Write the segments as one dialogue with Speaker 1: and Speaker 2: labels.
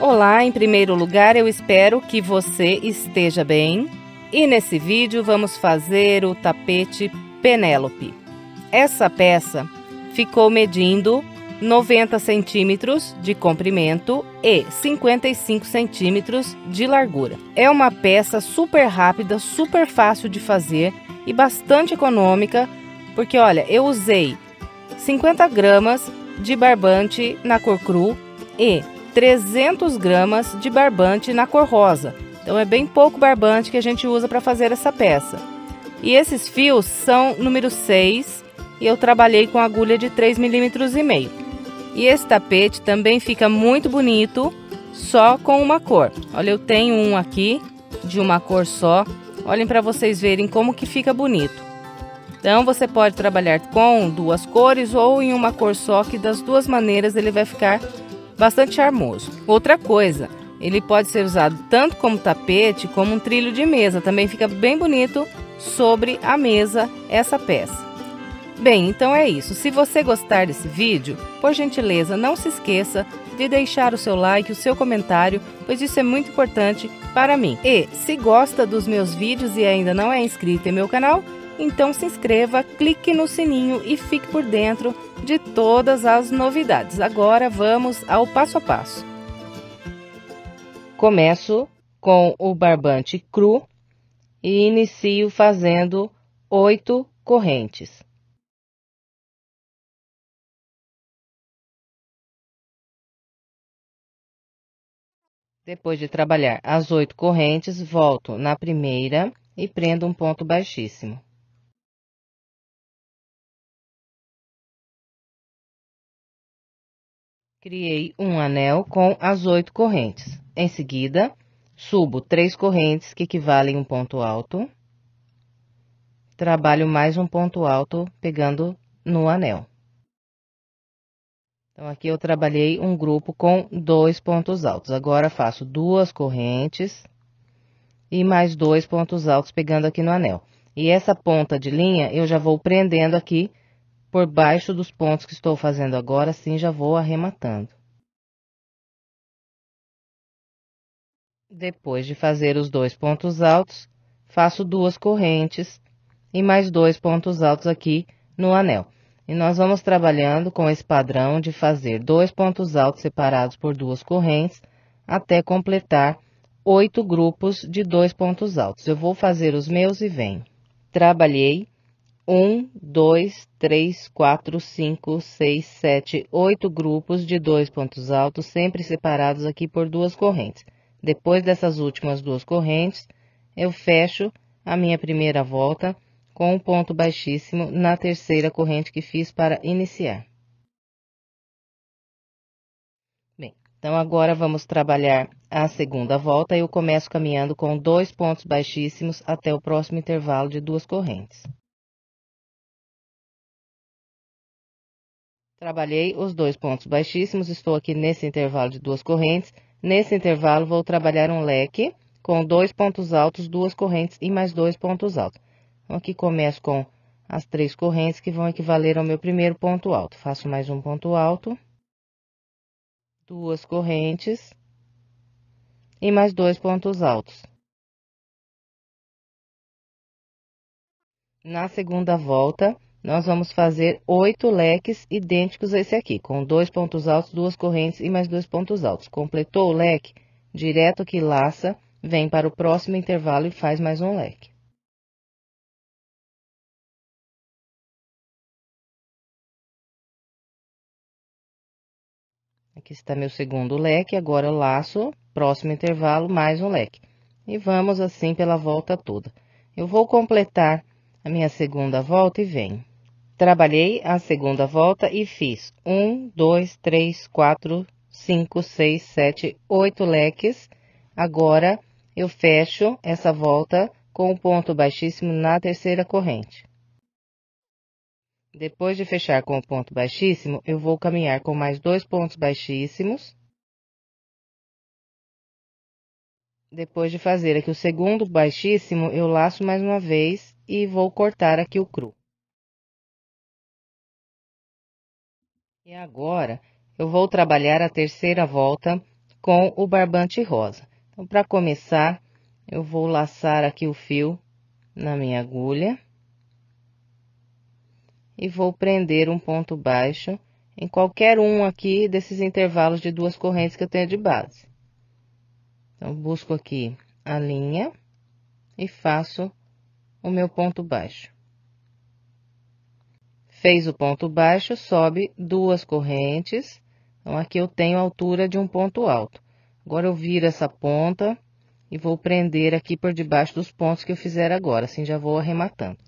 Speaker 1: Olá, em primeiro lugar, eu espero que você esteja bem. E nesse vídeo vamos fazer o tapete Penélope. Essa peça ficou medindo 90 centímetros de comprimento e 55 centímetros de largura. É uma peça super rápida, super fácil de fazer e bastante econômica, porque olha, eu usei 50 gramas de barbante na cor cru e 300 gramas de barbante na cor rosa. Então é bem pouco barbante que a gente usa para fazer essa peça. E esses fios são número 6 e eu trabalhei com agulha de 3,5 milímetros e meio. E esse tapete também fica muito bonito só com uma cor. Olha, eu tenho um aqui de uma cor só. Olhem para vocês verem como que fica bonito. Então você pode trabalhar com duas cores ou em uma cor só, que das duas maneiras ele vai ficar bastante charmoso. Outra coisa, ele pode ser usado tanto como tapete como um trilho de mesa, também fica bem bonito sobre a mesa essa peça. Bem, então é isso. Se você gostar desse vídeo, por gentileza, não se esqueça de deixar o seu like, o seu comentário, pois isso é muito importante para mim. E se gosta dos meus vídeos e ainda não é inscrito em meu canal, então se inscreva, clique no sininho e fique por dentro de todas as novidades. Agora vamos ao passo a passo. Começo com
Speaker 2: o barbante cru e inicio fazendo oito correntes. Depois de trabalhar as oito correntes, volto na primeira e prendo um ponto baixíssimo. Criei um anel com as oito correntes. Em seguida, subo
Speaker 1: três correntes que equivalem a um ponto alto. Trabalho mais um ponto alto pegando no anel. Então, aqui eu trabalhei um grupo com dois pontos altos. Agora, faço duas correntes e mais dois pontos altos pegando aqui no anel. E essa ponta de linha, eu já vou prendendo aqui por baixo dos pontos que estou fazendo agora, assim já vou
Speaker 2: arrematando. Depois de fazer os dois pontos altos, faço duas correntes e mais dois
Speaker 1: pontos altos aqui no anel. E nós vamos trabalhando com esse padrão de fazer dois pontos altos separados por duas correntes até completar oito grupos de dois pontos altos. Eu vou fazer os meus e venho. Trabalhei um, dois, três, quatro, cinco, seis, sete, oito grupos de dois pontos altos, sempre separados aqui por duas correntes. Depois dessas últimas duas correntes, eu fecho a minha primeira volta com um ponto baixíssimo na terceira corrente que fiz para iniciar. Bem, então agora vamos trabalhar a segunda volta eu começo
Speaker 2: caminhando com dois pontos baixíssimos até o próximo intervalo de duas correntes. Trabalhei os dois pontos baixíssimos, estou aqui nesse intervalo de duas correntes. Nesse intervalo, vou trabalhar um leque
Speaker 1: com dois pontos altos, duas correntes e mais dois pontos altos. Aqui começo com as três correntes que vão equivaler ao meu primeiro ponto alto. Faço mais um ponto alto,
Speaker 2: duas correntes e mais dois pontos altos. Na segunda volta, nós vamos fazer oito leques idênticos a esse aqui, com dois pontos
Speaker 1: altos, duas correntes e mais dois pontos altos. Completou o leque, direto que laça, vem
Speaker 2: para o próximo intervalo e faz mais um leque. Aqui está meu segundo leque, agora laço, próximo intervalo, mais um leque.
Speaker 1: E vamos assim pela volta toda. Eu vou completar a minha segunda volta e venho. Trabalhei a segunda volta e fiz um, dois, três, quatro, cinco, seis, sete, oito leques. Agora, eu fecho essa volta com o um ponto baixíssimo na terceira corrente.
Speaker 2: Depois de fechar com o ponto baixíssimo, eu vou caminhar com mais dois pontos baixíssimos. Depois de fazer aqui o segundo baixíssimo, eu laço mais uma vez e vou cortar aqui o cru. E agora, eu vou trabalhar a terceira volta com o barbante rosa. Então, para começar,
Speaker 1: eu vou laçar aqui o fio na minha agulha e vou prender um ponto baixo em qualquer um aqui desses intervalos de duas correntes que eu tenho de base. Então, busco aqui a linha e faço o meu ponto baixo. Fez o ponto baixo, sobe duas correntes. Então, aqui eu tenho a altura de um ponto alto. Agora, eu viro essa ponta e vou prender aqui por debaixo dos pontos que eu fizer agora, assim já vou arrematando.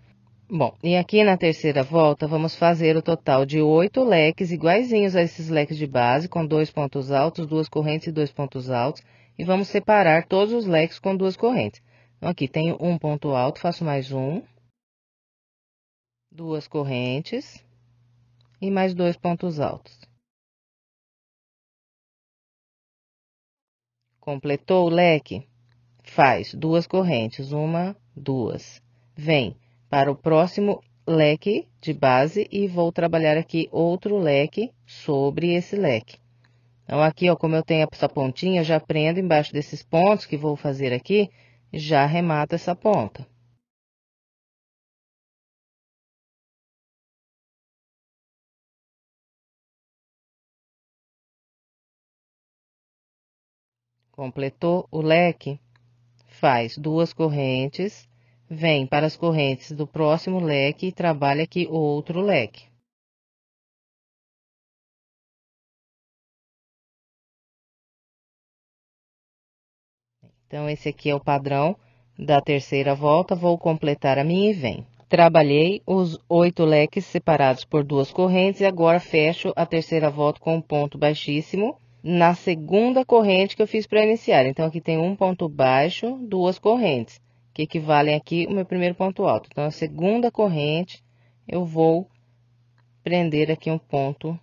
Speaker 1: Bom, e aqui na terceira volta vamos fazer o total de oito leques iguaizinhos a esses leques de base, com dois pontos altos, duas correntes e dois pontos altos, e vamos separar todos os leques com duas correntes. Então, aqui tenho um ponto alto, faço mais um,
Speaker 2: duas correntes e mais dois pontos altos. Completou o leque?
Speaker 1: Faz duas correntes, uma, duas. Vem para o próximo leque de base e vou trabalhar aqui outro leque sobre esse leque. Então, aqui, ó, como eu tenho essa pontinha, já prendo embaixo desses pontos que vou fazer aqui,
Speaker 2: já remato essa ponta. Completou o leque, faz duas correntes vem para as correntes do próximo leque e trabalha aqui o outro leque. Então, esse aqui é o padrão da terceira volta, vou completar a minha e vem. Trabalhei os
Speaker 1: oito leques separados por duas correntes e agora fecho a terceira volta com um ponto baixíssimo na segunda corrente que eu fiz para iniciar. Então, aqui tem um ponto baixo, duas correntes que equivalem aqui o meu primeiro ponto alto. Então, a segunda corrente, eu vou prender aqui um ponto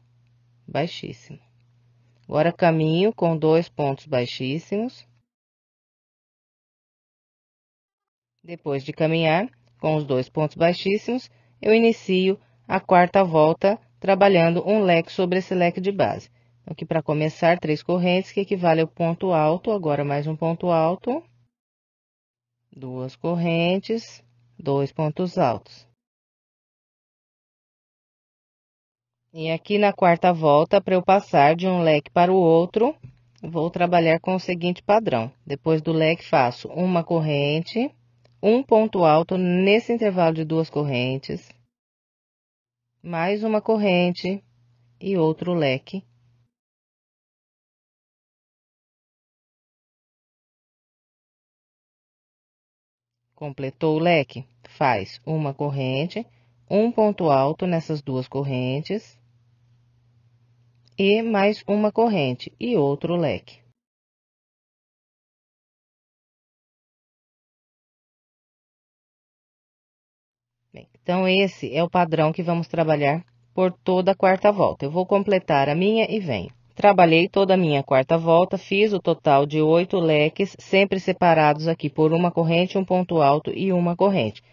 Speaker 1: baixíssimo. Agora, caminho com dois pontos baixíssimos. Depois de caminhar com os dois pontos baixíssimos, eu inicio a quarta volta trabalhando um leque sobre esse leque de base. Então, aqui, para começar, três correntes que equivale ao ponto alto, agora mais um ponto alto
Speaker 2: duas correntes, dois pontos altos. E aqui na quarta volta, para eu passar de
Speaker 1: um leque para o outro, vou trabalhar com o seguinte padrão. Depois do leque, faço uma corrente, um ponto alto nesse intervalo de duas correntes,
Speaker 2: mais uma corrente e outro leque Completou o leque. Faz uma corrente, um ponto alto nessas duas correntes e mais uma corrente e outro leque. então, esse é o padrão que vamos trabalhar por toda a quarta volta. Eu vou completar a minha e venho.
Speaker 1: Trabalhei toda a minha quarta volta, fiz o total de oito leques, sempre separados aqui por uma corrente, um ponto alto e uma corrente.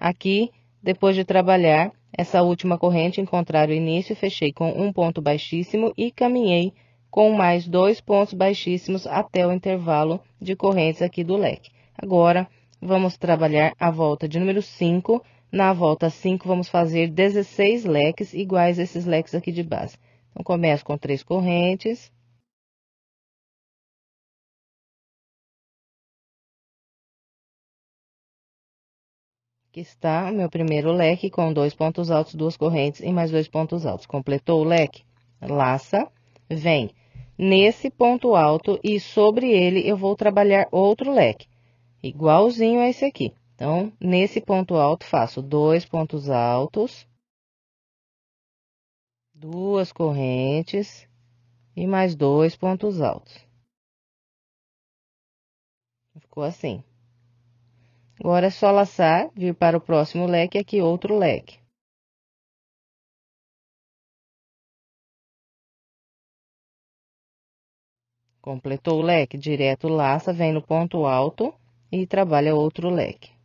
Speaker 1: Aqui, depois de trabalhar, essa última corrente encontrar o início, fechei com um ponto baixíssimo e caminhei com mais dois pontos baixíssimos até o intervalo de correntes aqui do leque. Agora, vamos trabalhar a volta de número 5. Na volta 5,
Speaker 2: vamos fazer 16 leques iguais a esses leques aqui de base. Então, começo com três correntes. Aqui está o meu primeiro leque com
Speaker 1: dois pontos altos, duas correntes e mais dois pontos altos. Completou o leque? Laça, vem nesse ponto alto e sobre ele eu vou trabalhar outro leque, igualzinho a esse aqui. Então, nesse ponto alto, faço dois pontos
Speaker 2: altos, duas correntes e mais dois pontos altos. Ficou assim. Agora é só laçar, vir para o próximo leque, aqui outro leque. Completou o leque, direto laça, vem no ponto alto e trabalha outro leque.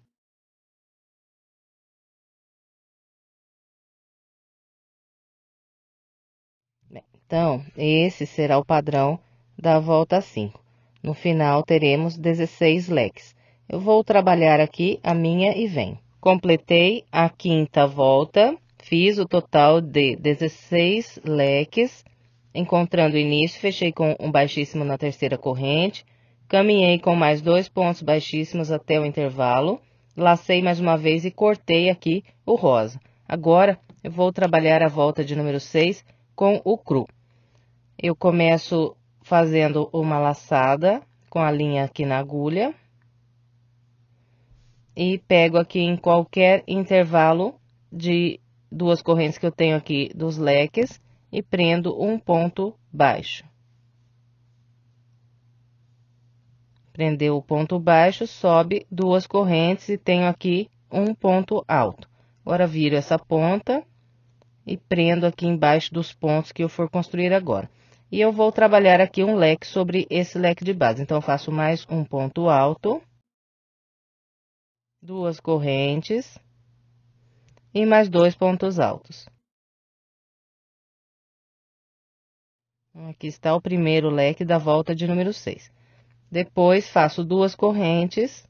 Speaker 2: Então, esse será o padrão da volta 5. No final, teremos 16
Speaker 1: leques. Eu vou trabalhar aqui a minha e vem. Completei a quinta volta, fiz o total de 16 leques, encontrando o início, fechei com um baixíssimo na terceira corrente, caminhei com mais dois pontos baixíssimos até o intervalo, lacei mais uma vez e cortei aqui o rosa. Agora, eu vou trabalhar a volta de número 6 com o cru. Eu começo fazendo uma laçada com a linha aqui na agulha e pego aqui em qualquer intervalo de duas correntes que eu tenho aqui dos leques e prendo um ponto baixo. Prendeu o ponto baixo, sobe duas correntes e tenho aqui um ponto alto. Agora, viro essa ponta e prendo aqui embaixo dos pontos que eu for construir agora e eu vou trabalhar aqui um leque sobre esse leque de base. Então, eu faço mais um ponto alto,
Speaker 2: duas correntes e mais dois pontos altos. Então,
Speaker 1: aqui está o primeiro leque da volta de número 6. Depois, faço duas correntes,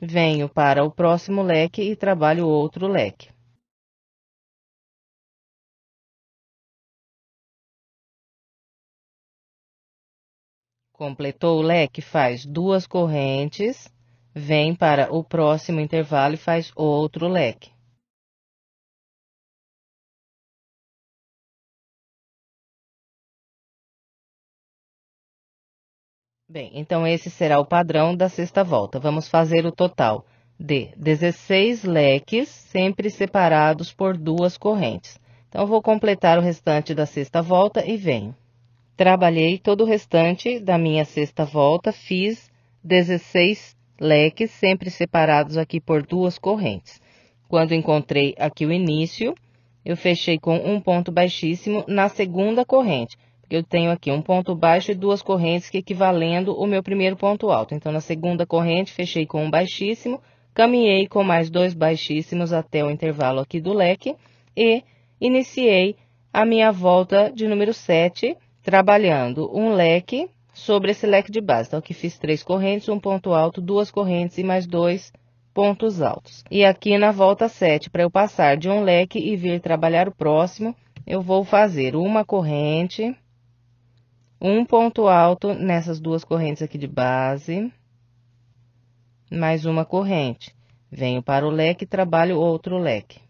Speaker 2: venho para o próximo leque e trabalho outro leque. Completou o leque, faz duas correntes, vem para o próximo intervalo e faz outro leque. Bem, então esse será o padrão da sexta
Speaker 1: volta. Vamos fazer o total de 16 leques, sempre separados por duas correntes. Então, vou completar o restante da sexta volta e venho. Trabalhei todo o restante da minha sexta volta, fiz 16 leques, sempre separados aqui por duas correntes. Quando encontrei aqui o início, eu fechei com um ponto baixíssimo na segunda corrente. Porque eu tenho aqui um ponto baixo e duas correntes que equivalendo o meu primeiro ponto alto. Então, na segunda corrente, fechei com um baixíssimo, caminhei com mais dois baixíssimos até o intervalo aqui do leque e iniciei a minha volta de número 7 trabalhando um leque sobre esse leque de base. Então, aqui fiz três correntes, um ponto alto, duas correntes e mais dois pontos altos. E aqui na volta 7, para eu passar de um leque e vir trabalhar o próximo, eu vou fazer uma corrente, um ponto alto nessas duas correntes aqui de base,
Speaker 2: mais uma corrente. Venho para o leque e trabalho outro leque.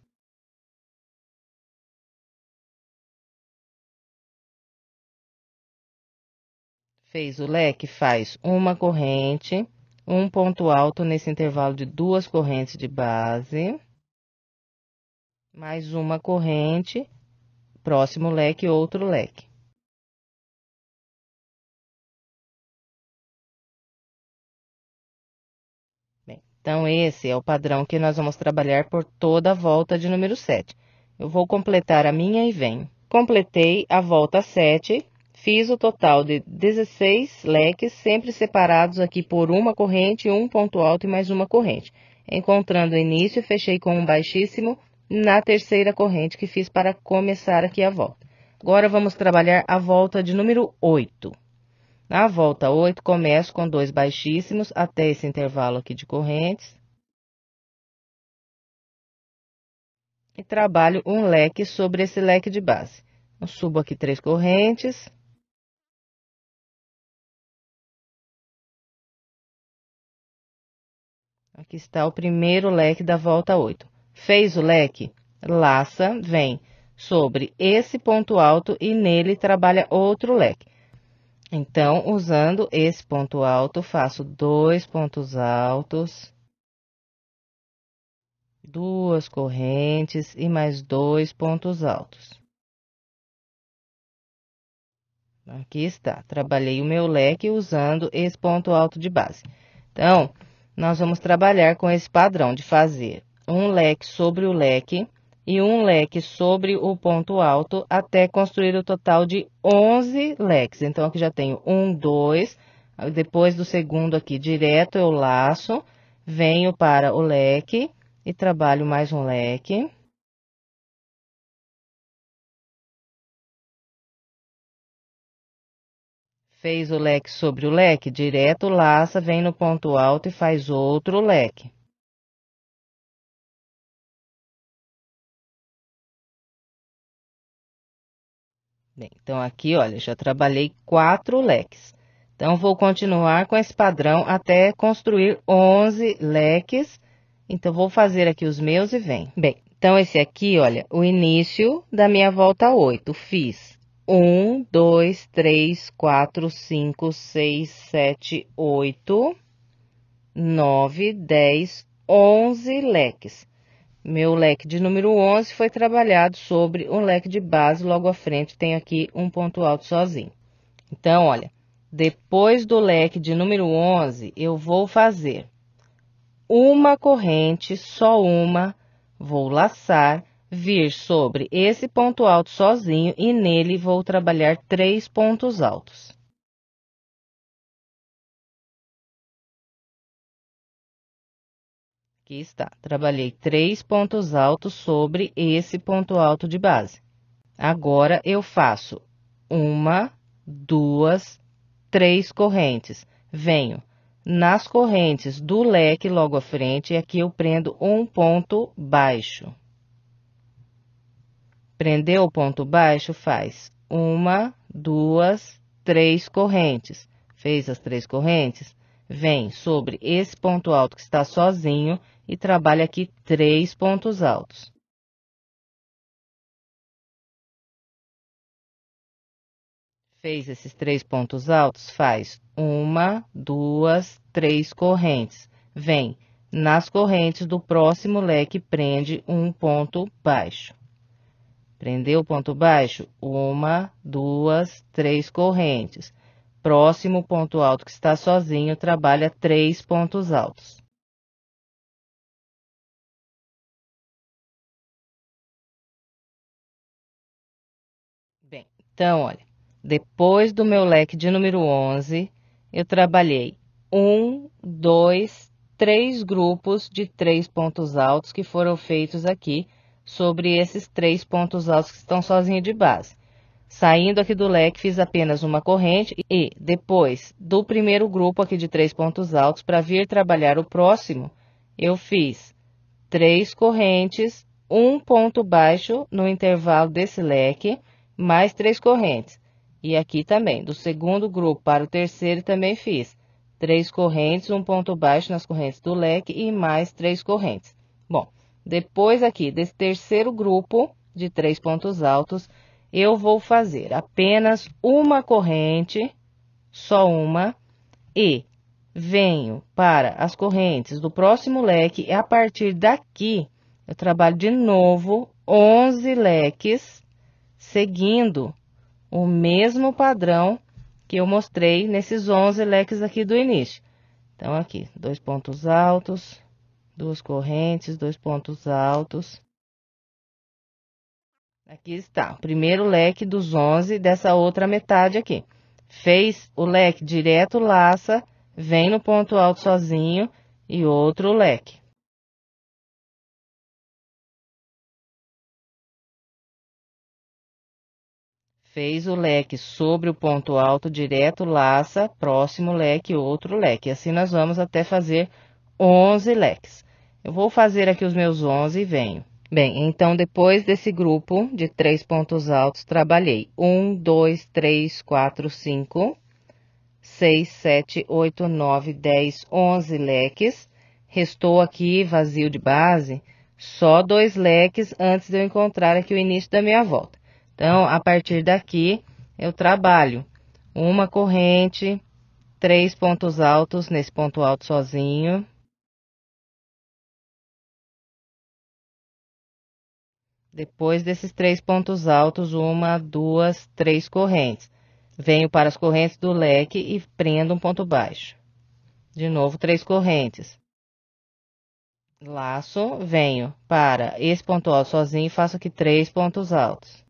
Speaker 2: fez o leque, faz uma corrente, um ponto
Speaker 1: alto nesse intervalo de duas correntes de base,
Speaker 2: mais uma corrente, próximo leque, outro leque. Bem, então, esse é o padrão que nós vamos trabalhar por toda a volta de número
Speaker 1: 7. Eu vou completar a minha e vem. Completei a volta 7 Fiz o total de 16 leques, sempre separados aqui por uma corrente, um ponto alto e mais uma corrente. Encontrando o início, fechei com um baixíssimo na terceira corrente que fiz para começar aqui a volta. Agora vamos trabalhar a volta de número 8. Na volta 8, começo com dois baixíssimos até esse intervalo aqui de correntes. E
Speaker 2: trabalho um leque sobre esse leque de base. Eu subo aqui três correntes. Aqui está o primeiro leque da volta 8. Fez o leque,
Speaker 1: laça, vem sobre esse ponto alto e nele trabalha outro leque. Então, usando esse ponto alto, faço dois pontos
Speaker 2: altos, duas correntes e mais dois pontos altos.
Speaker 1: Aqui está, trabalhei o meu leque usando esse ponto alto de base. Então, nós vamos trabalhar com esse padrão de fazer um leque sobre o leque e um leque sobre o ponto alto até construir o total de 11 leques. Então, aqui já tenho um, dois, depois do segundo aqui direto eu laço,
Speaker 2: venho para o leque e trabalho mais um leque. Fez o leque sobre o leque, direto laça, vem no ponto alto e faz outro leque. Bem, então aqui, olha, já trabalhei
Speaker 1: quatro leques. Então, vou continuar com esse padrão até construir 11 leques. Então, vou fazer aqui os meus e vem. Bem, então, esse aqui, olha, o início da minha volta 8, fiz um, dois, três, quatro, cinco, seis, sete, oito, nove, dez, onze leques. Meu leque de número 11 foi trabalhado sobre um leque de base, logo à frente tem aqui um ponto alto sozinho. Então, olha, depois do leque de número 11, eu vou fazer uma corrente, só uma, vou laçar,
Speaker 2: vir sobre esse ponto alto sozinho e nele vou trabalhar três pontos altos. Aqui está. Trabalhei três pontos altos sobre
Speaker 1: esse ponto alto de base. Agora, eu faço uma, duas, três correntes. Venho nas correntes do leque logo à frente e aqui eu prendo um ponto baixo. Prendeu o ponto baixo, faz uma, duas, três correntes. Fez as três correntes, vem sobre esse ponto
Speaker 2: alto que está sozinho e trabalha aqui três pontos altos. Fez esses três pontos altos, faz uma, duas, três correntes.
Speaker 1: Vem nas correntes do próximo leque, prende um ponto baixo. Prendeu o ponto baixo, uma, duas, três
Speaker 2: correntes. Próximo ponto alto que está sozinho, trabalha três pontos altos. Bem, então, olha, depois
Speaker 1: do meu leque de número 11, eu trabalhei um, dois, três grupos de três pontos altos que foram feitos aqui sobre esses três pontos altos que estão sozinha de base. Saindo aqui do leque, fiz apenas uma corrente e, depois do primeiro grupo aqui de três pontos altos, para vir trabalhar o próximo, eu fiz três correntes, um ponto baixo no intervalo desse leque, mais três correntes. E aqui também, do segundo grupo para o terceiro, também fiz três correntes, um ponto baixo nas correntes do leque e mais três correntes. Bom, depois aqui desse terceiro grupo de três pontos altos, eu vou fazer apenas uma corrente, só uma, e venho para as correntes do próximo leque e a partir daqui eu trabalho de novo 11 leques seguindo o mesmo padrão que eu mostrei nesses 11 leques aqui do início. Então, aqui, dois pontos altos, duas correntes, dois pontos altos. Aqui está, primeiro leque dos 11 dessa outra metade aqui.
Speaker 2: Fez o leque direto, laça, vem no ponto alto sozinho e outro leque. Fez o leque sobre o ponto
Speaker 1: alto direto, laça, próximo leque, outro leque. Assim nós vamos até fazer 11 leques. Eu vou fazer aqui os meus 11 e venho. Bem, então depois desse grupo de três pontos altos, trabalhei 1, 2, 3, 4, 5, 6, 7, 8, 9, 10, 11 leques. Restou aqui vazio de base só dois leques antes de eu encontrar aqui o início da minha volta. Então, a partir daqui, eu trabalho
Speaker 2: uma corrente, três pontos altos nesse ponto alto sozinho, Depois desses três pontos altos, uma, duas, três correntes. Venho
Speaker 1: para as correntes do leque e prendo um ponto baixo. De novo, três correntes.
Speaker 2: Laço, venho para esse ponto alto sozinho e faço aqui três pontos altos.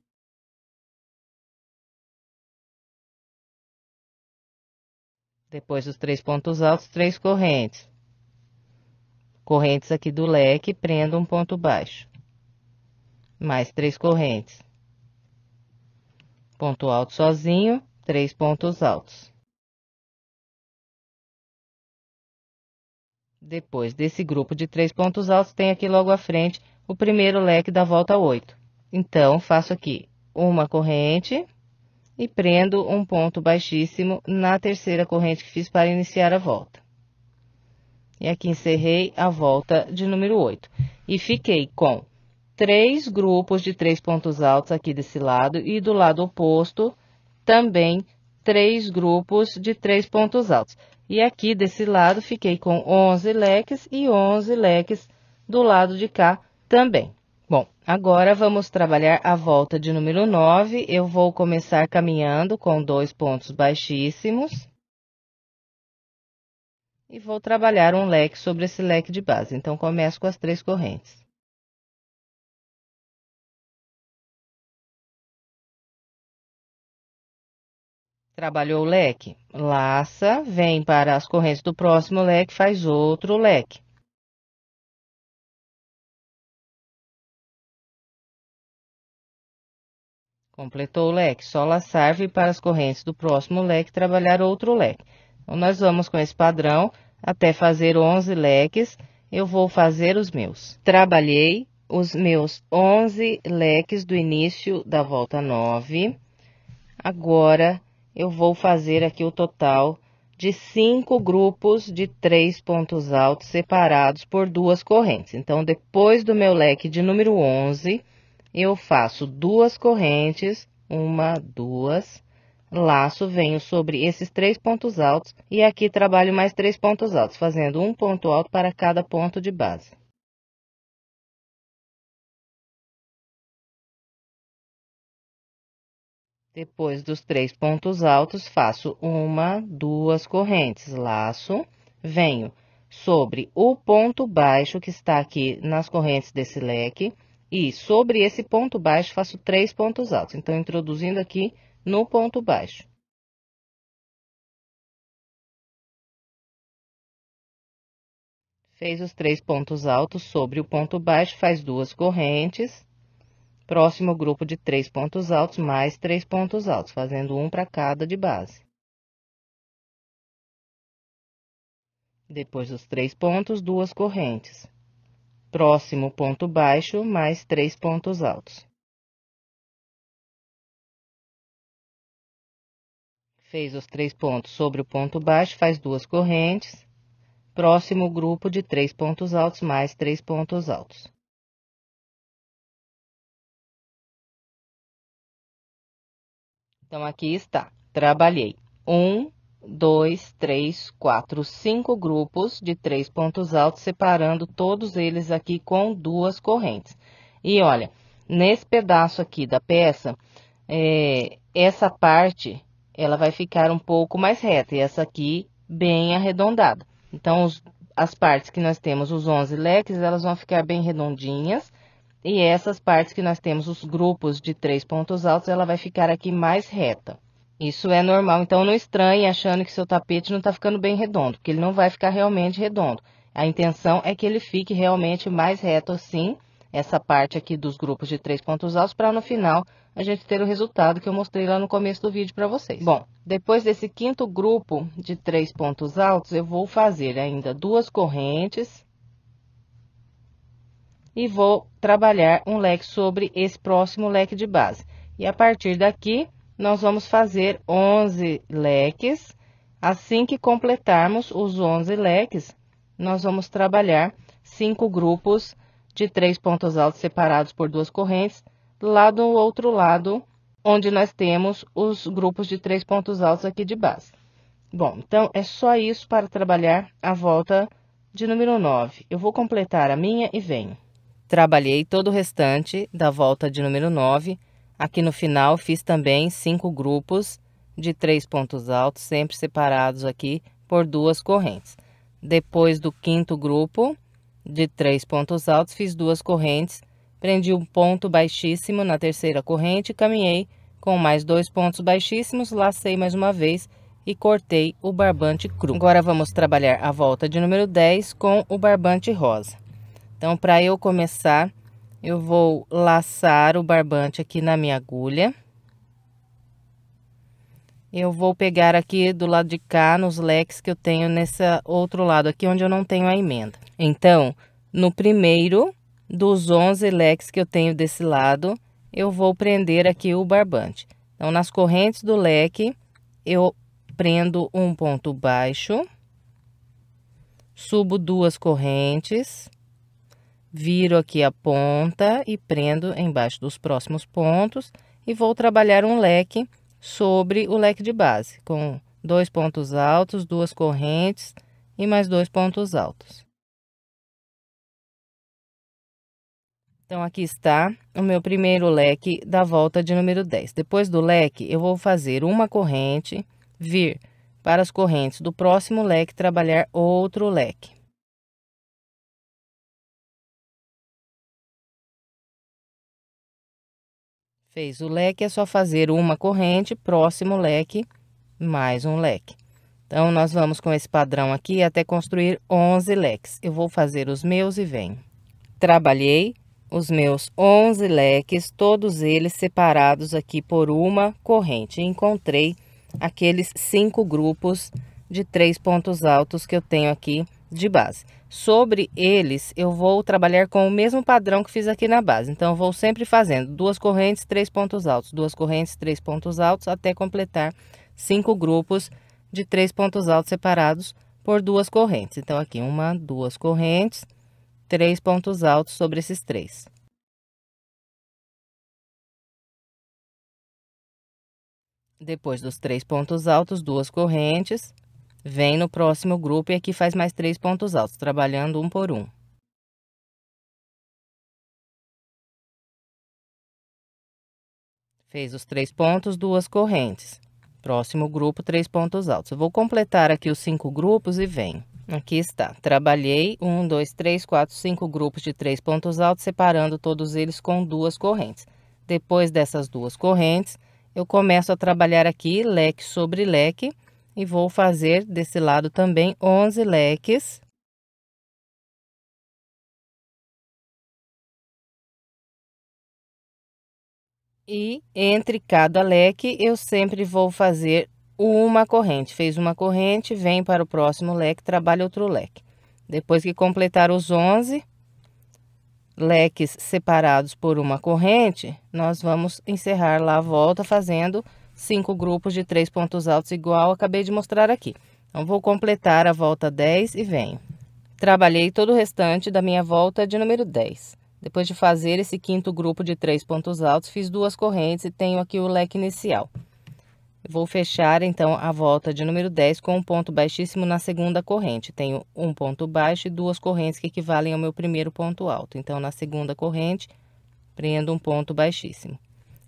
Speaker 2: Depois dos três pontos altos, três correntes.
Speaker 1: Correntes aqui do leque, prendo um ponto baixo
Speaker 2: mais três correntes. Ponto alto sozinho, três pontos altos. Depois desse grupo de três pontos altos, tem aqui logo à frente o primeiro leque da volta 8.
Speaker 1: Então, faço aqui uma corrente e prendo um ponto baixíssimo na terceira corrente que fiz para iniciar a volta. E aqui encerrei a volta de número 8. E fiquei com três grupos de três pontos altos aqui desse lado e do lado oposto também três grupos de três pontos altos. E aqui desse lado fiquei com 11 leques e 11 leques do lado de cá também. Bom, agora vamos trabalhar a volta de número 9. Eu vou começar caminhando com dois pontos
Speaker 2: baixíssimos. E vou trabalhar um leque sobre esse leque de base. Então, começo com as três correntes. Trabalhou o leque, laça, vem para as correntes do próximo leque, faz outro leque. Completou o leque, só laçar, vir para as correntes do próximo
Speaker 1: leque, trabalhar outro leque. Então, nós vamos com esse padrão até fazer 11 leques, eu vou fazer os meus. Trabalhei os meus 11 leques do início da volta 9. Agora, eu vou fazer aqui o total de cinco grupos de três pontos altos separados por duas correntes. Então, depois do meu leque de número 11, eu faço duas correntes, uma, duas, laço, venho
Speaker 2: sobre esses três pontos altos e aqui trabalho mais três pontos altos, fazendo um ponto alto para cada ponto de base. Depois dos três pontos altos,
Speaker 1: faço uma, duas correntes, laço, venho sobre o ponto baixo que está aqui nas correntes desse leque e sobre esse
Speaker 2: ponto baixo faço três pontos altos. Então, introduzindo aqui no ponto baixo. Fez os três pontos altos sobre o ponto baixo, faz duas correntes, Próximo grupo de três pontos altos, mais três pontos altos, fazendo um para cada de base. Depois dos três pontos, duas correntes. Próximo ponto baixo, mais três pontos altos. Fez os três pontos sobre o ponto baixo, faz duas correntes. Próximo grupo de três pontos altos, mais três pontos altos. Então aqui está, trabalhei um, dois, três, quatro, cinco grupos de três pontos
Speaker 1: altos, separando todos eles aqui com duas correntes. E olha, nesse pedaço aqui da peça, é, essa parte ela vai ficar um pouco mais reta e essa aqui bem arredondada. Então, os, as partes que nós temos os 11 leques, elas vão ficar bem redondinhas e essas partes que nós temos os grupos de três pontos altos, ela vai ficar aqui mais reta. Isso é normal, então não estranhe achando que seu tapete não está ficando bem redondo, porque ele não vai ficar realmente redondo. A intenção é que ele fique realmente mais reto assim, essa parte aqui dos grupos de três pontos altos, para no final a gente ter o resultado que eu mostrei lá no começo do vídeo para vocês. Bom, depois desse quinto grupo de três pontos altos, eu vou fazer ainda duas correntes e vou trabalhar um leque sobre esse próximo leque de base. E a partir daqui, nós vamos fazer 11 leques. Assim que completarmos os 11 leques, nós vamos trabalhar cinco grupos de três pontos altos separados por duas correntes, lá do outro lado, onde nós temos os grupos de três pontos altos aqui de base. Bom, então é só isso para trabalhar a volta de número 9. Eu vou completar a minha e venho. Trabalhei todo o restante da volta de número 9. Aqui no final fiz também cinco grupos de três pontos altos, sempre separados aqui por duas correntes. Depois do quinto grupo de três pontos altos, fiz duas correntes, prendi um ponto baixíssimo na terceira corrente caminhei com mais dois pontos baixíssimos, lacei mais uma vez e cortei o barbante cru. Agora vamos trabalhar a volta de número 10 com o barbante rosa. Então, para eu começar, eu vou laçar o barbante aqui na minha agulha. Eu vou pegar aqui do lado de cá, nos leques que eu tenho nesse outro lado aqui, onde eu não tenho a emenda. Então, no primeiro dos 11 leques que eu tenho desse lado, eu vou prender aqui o barbante. Então, nas correntes do leque, eu prendo um ponto baixo, subo duas correntes, Viro aqui a ponta e prendo embaixo dos próximos pontos e vou trabalhar um leque sobre o leque de base, com dois pontos altos, duas correntes e mais dois pontos altos. Então, aqui está o meu primeiro leque da volta de número 10. Depois do leque, eu vou fazer uma corrente,
Speaker 2: vir para as correntes do próximo leque, trabalhar outro leque. Fez o leque, é só fazer uma corrente, próximo leque,
Speaker 1: mais um leque. Então, nós vamos com esse padrão aqui até construir 11 leques. Eu vou fazer os meus e venho. Trabalhei os meus 11 leques, todos eles separados aqui por uma corrente. Encontrei aqueles cinco grupos de três pontos altos que eu tenho aqui de base. Sobre eles, eu vou trabalhar com o mesmo padrão que fiz aqui na base. Então, eu vou sempre fazendo duas correntes, três pontos altos, duas correntes, três pontos altos, até completar cinco grupos de três pontos altos separados por duas correntes. Então, aqui uma, duas
Speaker 2: correntes, três pontos altos sobre esses três. Depois dos três pontos altos, duas correntes, Vem no próximo grupo e aqui faz mais três pontos altos, trabalhando um por um. Fez os três pontos, duas correntes. Próximo grupo,
Speaker 1: três pontos altos. Eu vou completar aqui os cinco grupos e vem. Aqui está. Trabalhei um, dois, três, quatro, cinco grupos de três pontos altos, separando todos eles com duas correntes. Depois dessas duas correntes, eu começo a trabalhar aqui leque sobre
Speaker 2: leque, e vou fazer desse lado também 11 leques. E entre cada leque eu sempre vou fazer
Speaker 1: uma corrente. Fez uma corrente, vem para o próximo leque, trabalha outro leque. Depois que completar os 11 leques separados por uma corrente, nós vamos encerrar lá a volta fazendo cinco grupos de três pontos altos igual acabei de mostrar aqui. Então, vou completar a volta 10 e venho. Trabalhei todo o restante da minha volta de número 10. Depois de fazer esse quinto grupo de três pontos altos, fiz duas correntes e tenho aqui o leque inicial. Vou fechar, então, a volta de número 10 com um ponto baixíssimo na segunda corrente. Tenho um ponto baixo e duas correntes que equivalem ao meu primeiro ponto alto. Então, na segunda corrente, prendo um ponto baixíssimo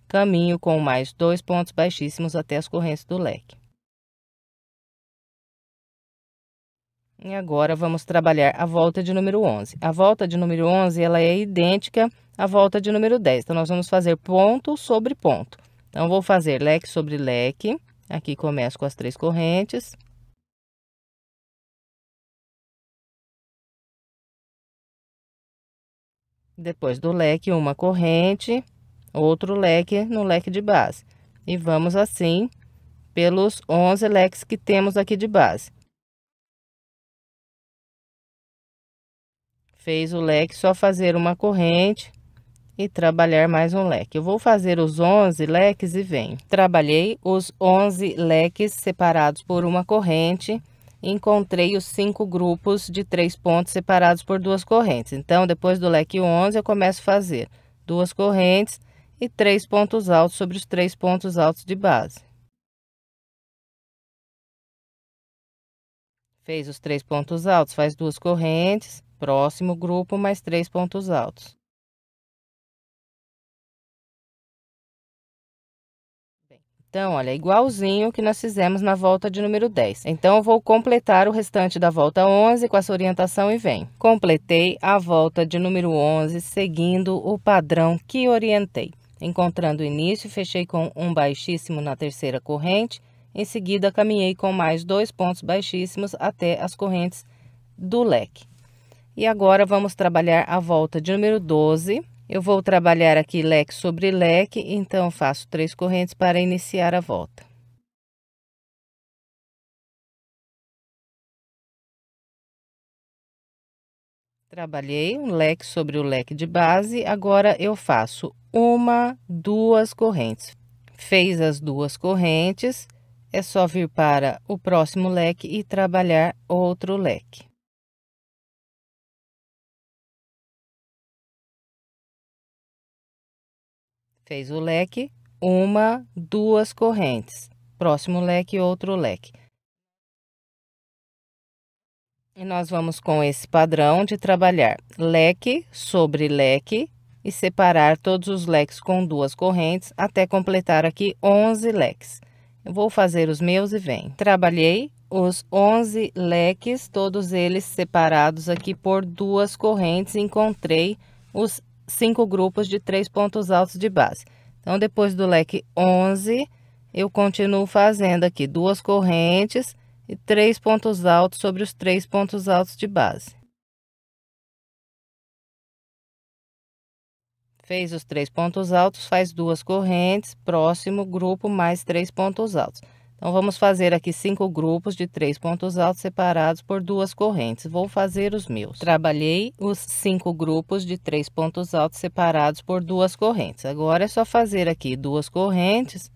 Speaker 1: caminho com mais dois pontos baixíssimos até as correntes do leque. E agora vamos trabalhar a volta de número 11. A volta de número 11 ela é idêntica à volta de número 10. Então, nós vamos fazer ponto sobre ponto. Então, vou fazer leque sobre leque. Aqui começo com as
Speaker 2: três correntes. Depois do leque, uma corrente
Speaker 1: outro leque no leque de base. E vamos assim pelos 11 leques que temos aqui de base. Fez o leque, só fazer uma corrente e trabalhar mais um leque. Eu vou fazer os 11 leques e venho. Trabalhei os 11 leques separados por uma corrente. Encontrei os cinco grupos de três pontos separados por duas correntes. Então, depois do leque 11, eu começo a fazer duas correntes e três pontos altos sobre os três pontos altos de base.
Speaker 2: Fez os três pontos altos, faz duas correntes, próximo grupo mais três pontos altos. Então, olha, igualzinho que nós fizemos na
Speaker 1: volta de número 10. Então, eu vou completar o restante da volta 11 com essa orientação e vem. Completei a volta de número 11 seguindo o padrão que orientei. Encontrando o início, fechei com um baixíssimo na terceira corrente, em seguida caminhei com mais dois pontos baixíssimos até as correntes do leque. E agora vamos trabalhar a volta de número 12. Eu vou trabalhar aqui leque sobre
Speaker 2: leque, então faço três correntes para iniciar a volta. Trabalhei um leque sobre o leque de base, agora eu faço uma,
Speaker 1: duas correntes. Fez as duas correntes, é só vir
Speaker 2: para o próximo leque e trabalhar outro leque. Fez o leque, uma, duas correntes. Próximo leque, outro
Speaker 1: leque. E nós vamos com esse padrão de trabalhar leque sobre leque e separar todos os leques com duas correntes até completar aqui 11 leques. Eu vou fazer os meus e vem. Trabalhei os 11 leques, todos eles separados aqui por duas correntes, encontrei os cinco grupos de três pontos altos de base. Então, depois do leque 11, eu continuo fazendo aqui duas
Speaker 2: correntes e três pontos altos sobre os três pontos altos de base. Fez os três pontos altos,
Speaker 1: faz duas correntes, próximo grupo mais três pontos altos. Então, vamos fazer aqui cinco grupos de três pontos altos separados por duas correntes. Vou fazer os meus. Trabalhei os cinco grupos de três pontos altos separados por duas correntes. Agora é só fazer aqui duas correntes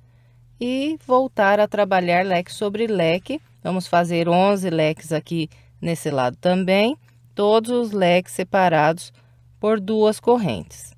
Speaker 1: e voltar a trabalhar leque sobre leque Vamos fazer 11 leques aqui nesse lado também, todos os
Speaker 2: leques separados por duas correntes.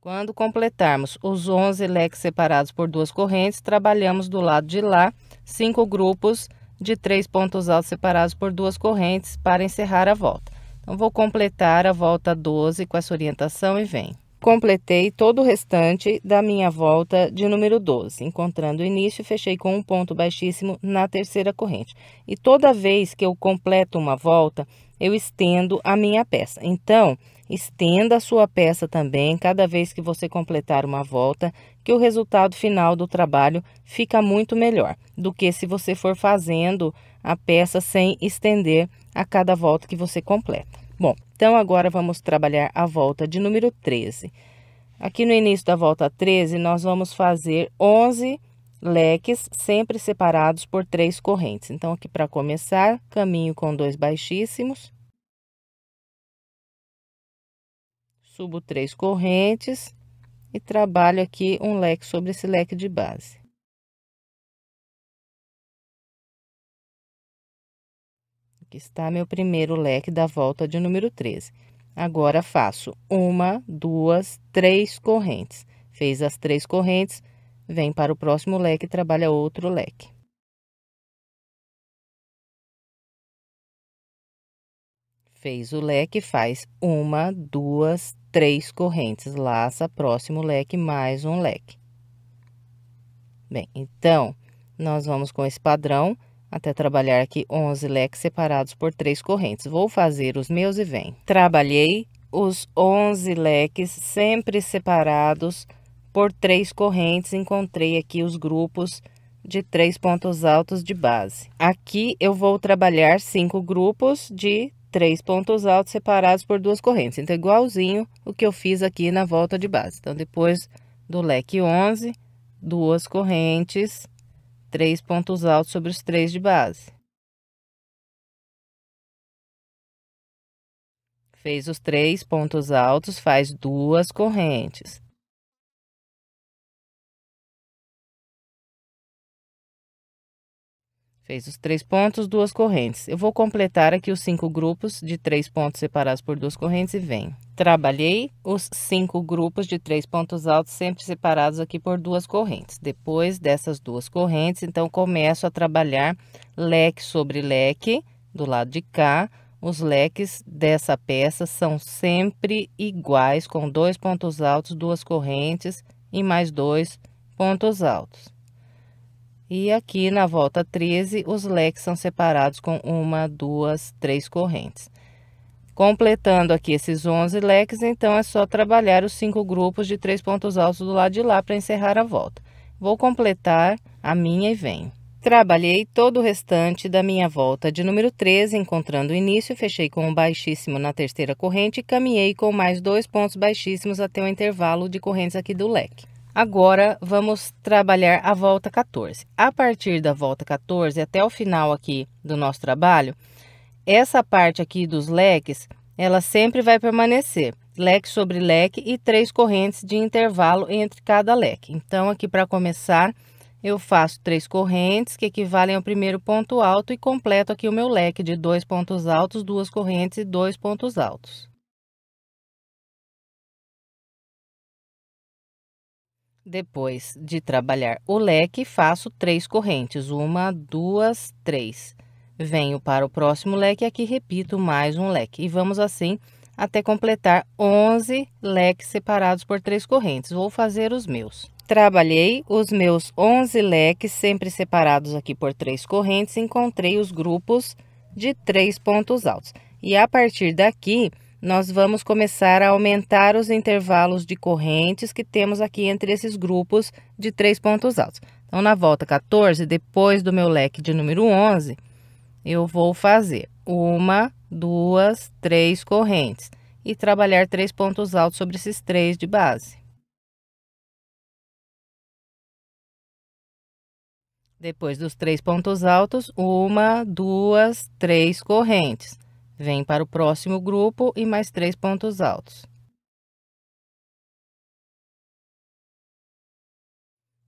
Speaker 2: Quando completarmos os 11 leques separados por duas correntes, trabalhamos
Speaker 1: do lado de lá cinco grupos de três pontos altos separados por duas correntes para encerrar a volta. Então, vou completar a volta 12 com essa orientação e venho. Completei todo o restante da minha volta de número 12, encontrando o início, fechei com um ponto baixíssimo na terceira corrente. E toda vez que eu completo uma volta, eu estendo a minha peça. Então, estenda a sua peça também cada vez que você completar uma volta, que o resultado final do trabalho fica muito melhor do que se você for fazendo a peça sem estender a cada volta que você completa. Bom, então agora vamos trabalhar a volta de número 13. Aqui no início da volta 13, nós vamos fazer 11 leques, sempre separados por três correntes. Então, aqui para começar, caminho com dois
Speaker 2: baixíssimos. Subo três correntes e trabalho aqui um leque sobre esse leque de base. Aqui está meu primeiro leque da volta de número 13. Agora faço uma, duas, três correntes. Fez as três correntes, vem para o próximo leque e trabalha outro leque. Fez o leque, faz uma, duas, três correntes,
Speaker 1: laça, próximo leque, mais um leque. Bem, então, nós vamos com esse padrão até trabalhar aqui 11 leques separados por três correntes. Vou fazer os meus e vem. Trabalhei os 11 leques sempre separados por três correntes, encontrei aqui os grupos de três pontos altos de base. Aqui eu vou trabalhar cinco grupos de três pontos altos separados por duas correntes. Então, igualzinho o que eu fiz aqui na volta de base. Então, depois do leque 11, duas correntes
Speaker 2: três pontos altos sobre os três de base. Fez os três pontos altos, faz duas correntes. Fez os três pontos, duas correntes. Eu vou completar aqui
Speaker 1: os cinco grupos de três pontos separados por duas correntes e venho. Trabalhei os cinco grupos de três pontos altos, sempre separados aqui por duas correntes. Depois dessas duas correntes, então, começo a trabalhar leque sobre leque, do lado de cá. Os leques dessa peça são sempre iguais, com dois pontos altos, duas correntes e mais dois pontos altos. E aqui na volta 13, os leques são separados com uma, duas, três correntes. Completando aqui esses 11 leques, então é só trabalhar os cinco grupos de três pontos altos do lado de lá para encerrar a volta. Vou completar a minha e venho. Trabalhei todo o restante da minha volta de número 13, encontrando o início, fechei com um baixíssimo na terceira corrente e caminhei com mais dois pontos baixíssimos até o intervalo de correntes aqui do leque. Agora vamos trabalhar a volta 14. A partir da volta 14 até o final aqui do nosso trabalho, essa parte aqui dos leques, ela sempre vai permanecer. Leque sobre leque e três correntes de intervalo entre cada leque. Então, aqui para começar, eu faço três correntes que equivalem ao primeiro ponto alto e completo aqui o meu leque de dois pontos
Speaker 2: altos, duas correntes e dois pontos altos. Depois de trabalhar o leque, faço
Speaker 1: três correntes, uma, duas, três. Venho para o próximo leque, aqui repito mais um leque. E vamos assim até completar 11 leques separados por três correntes. Vou fazer os meus. Trabalhei os meus 11 leques, sempre separados aqui por três correntes, encontrei os grupos de três pontos altos. E a partir daqui, nós vamos começar a aumentar os intervalos de correntes que temos aqui entre esses grupos de três pontos altos. Então, na volta 14, depois do meu leque de número 11, eu vou fazer uma,
Speaker 2: duas, três correntes e trabalhar três pontos altos sobre esses três de base. Depois dos três pontos altos, uma, duas, três correntes Vem para o próximo grupo e mais três pontos altos.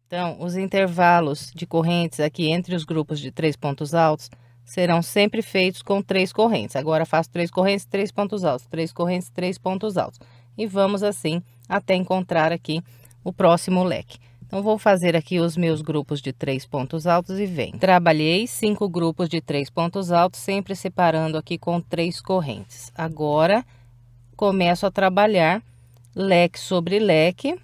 Speaker 2: Então, os intervalos de
Speaker 1: correntes aqui entre os grupos de três pontos altos serão sempre feitos com três correntes. Agora faço três correntes, três pontos altos, três correntes, três pontos altos. E vamos assim até encontrar aqui o próximo leque. Então vou fazer aqui os meus grupos de três pontos altos e vem. Trabalhei cinco grupos de três pontos altos, sempre separando aqui com
Speaker 2: três correntes. Agora começo a trabalhar leque sobre leque.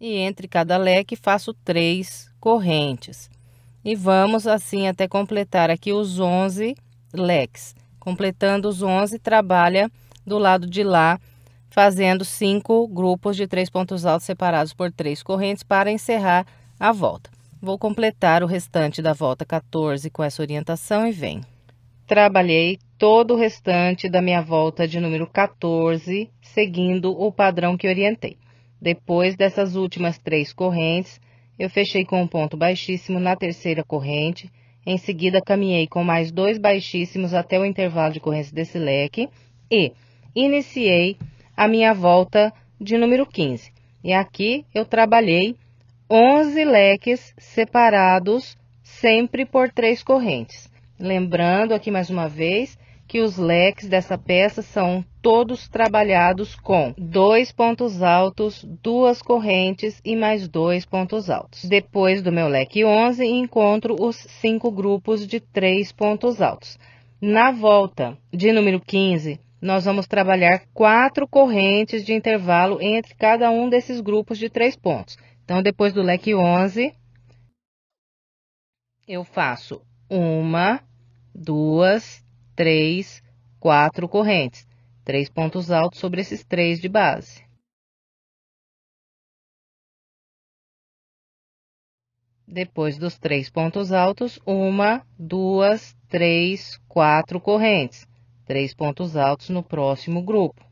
Speaker 2: E entre cada leque faço três
Speaker 1: correntes. E vamos assim até completar aqui os 11 leques. Completando os 11, trabalha do lado de lá, fazendo cinco grupos de três pontos altos separados por três correntes para encerrar a volta. Vou completar o restante da volta 14 com essa orientação e vem. Trabalhei todo o restante da minha volta de número 14, seguindo o padrão que orientei. Depois dessas últimas três correntes, eu fechei com um ponto baixíssimo na terceira corrente, em seguida caminhei com mais dois baixíssimos até o intervalo de correntes desse leque e, iniciei a minha volta de número 15. E aqui eu trabalhei 11 leques separados, sempre por três correntes. Lembrando aqui mais uma vez que os leques dessa peça são todos trabalhados com dois pontos altos, duas correntes e mais dois pontos altos. Depois do meu leque 11, encontro os cinco grupos de três pontos altos. Na volta de número 15, nós vamos trabalhar quatro correntes de intervalo entre cada um desses grupos de três pontos. Então, depois do leque 11, eu faço uma, duas,
Speaker 2: três, quatro correntes. Três pontos altos sobre esses três de base. Depois dos três pontos altos, uma, duas, três, quatro correntes. Três pontos altos no próximo grupo.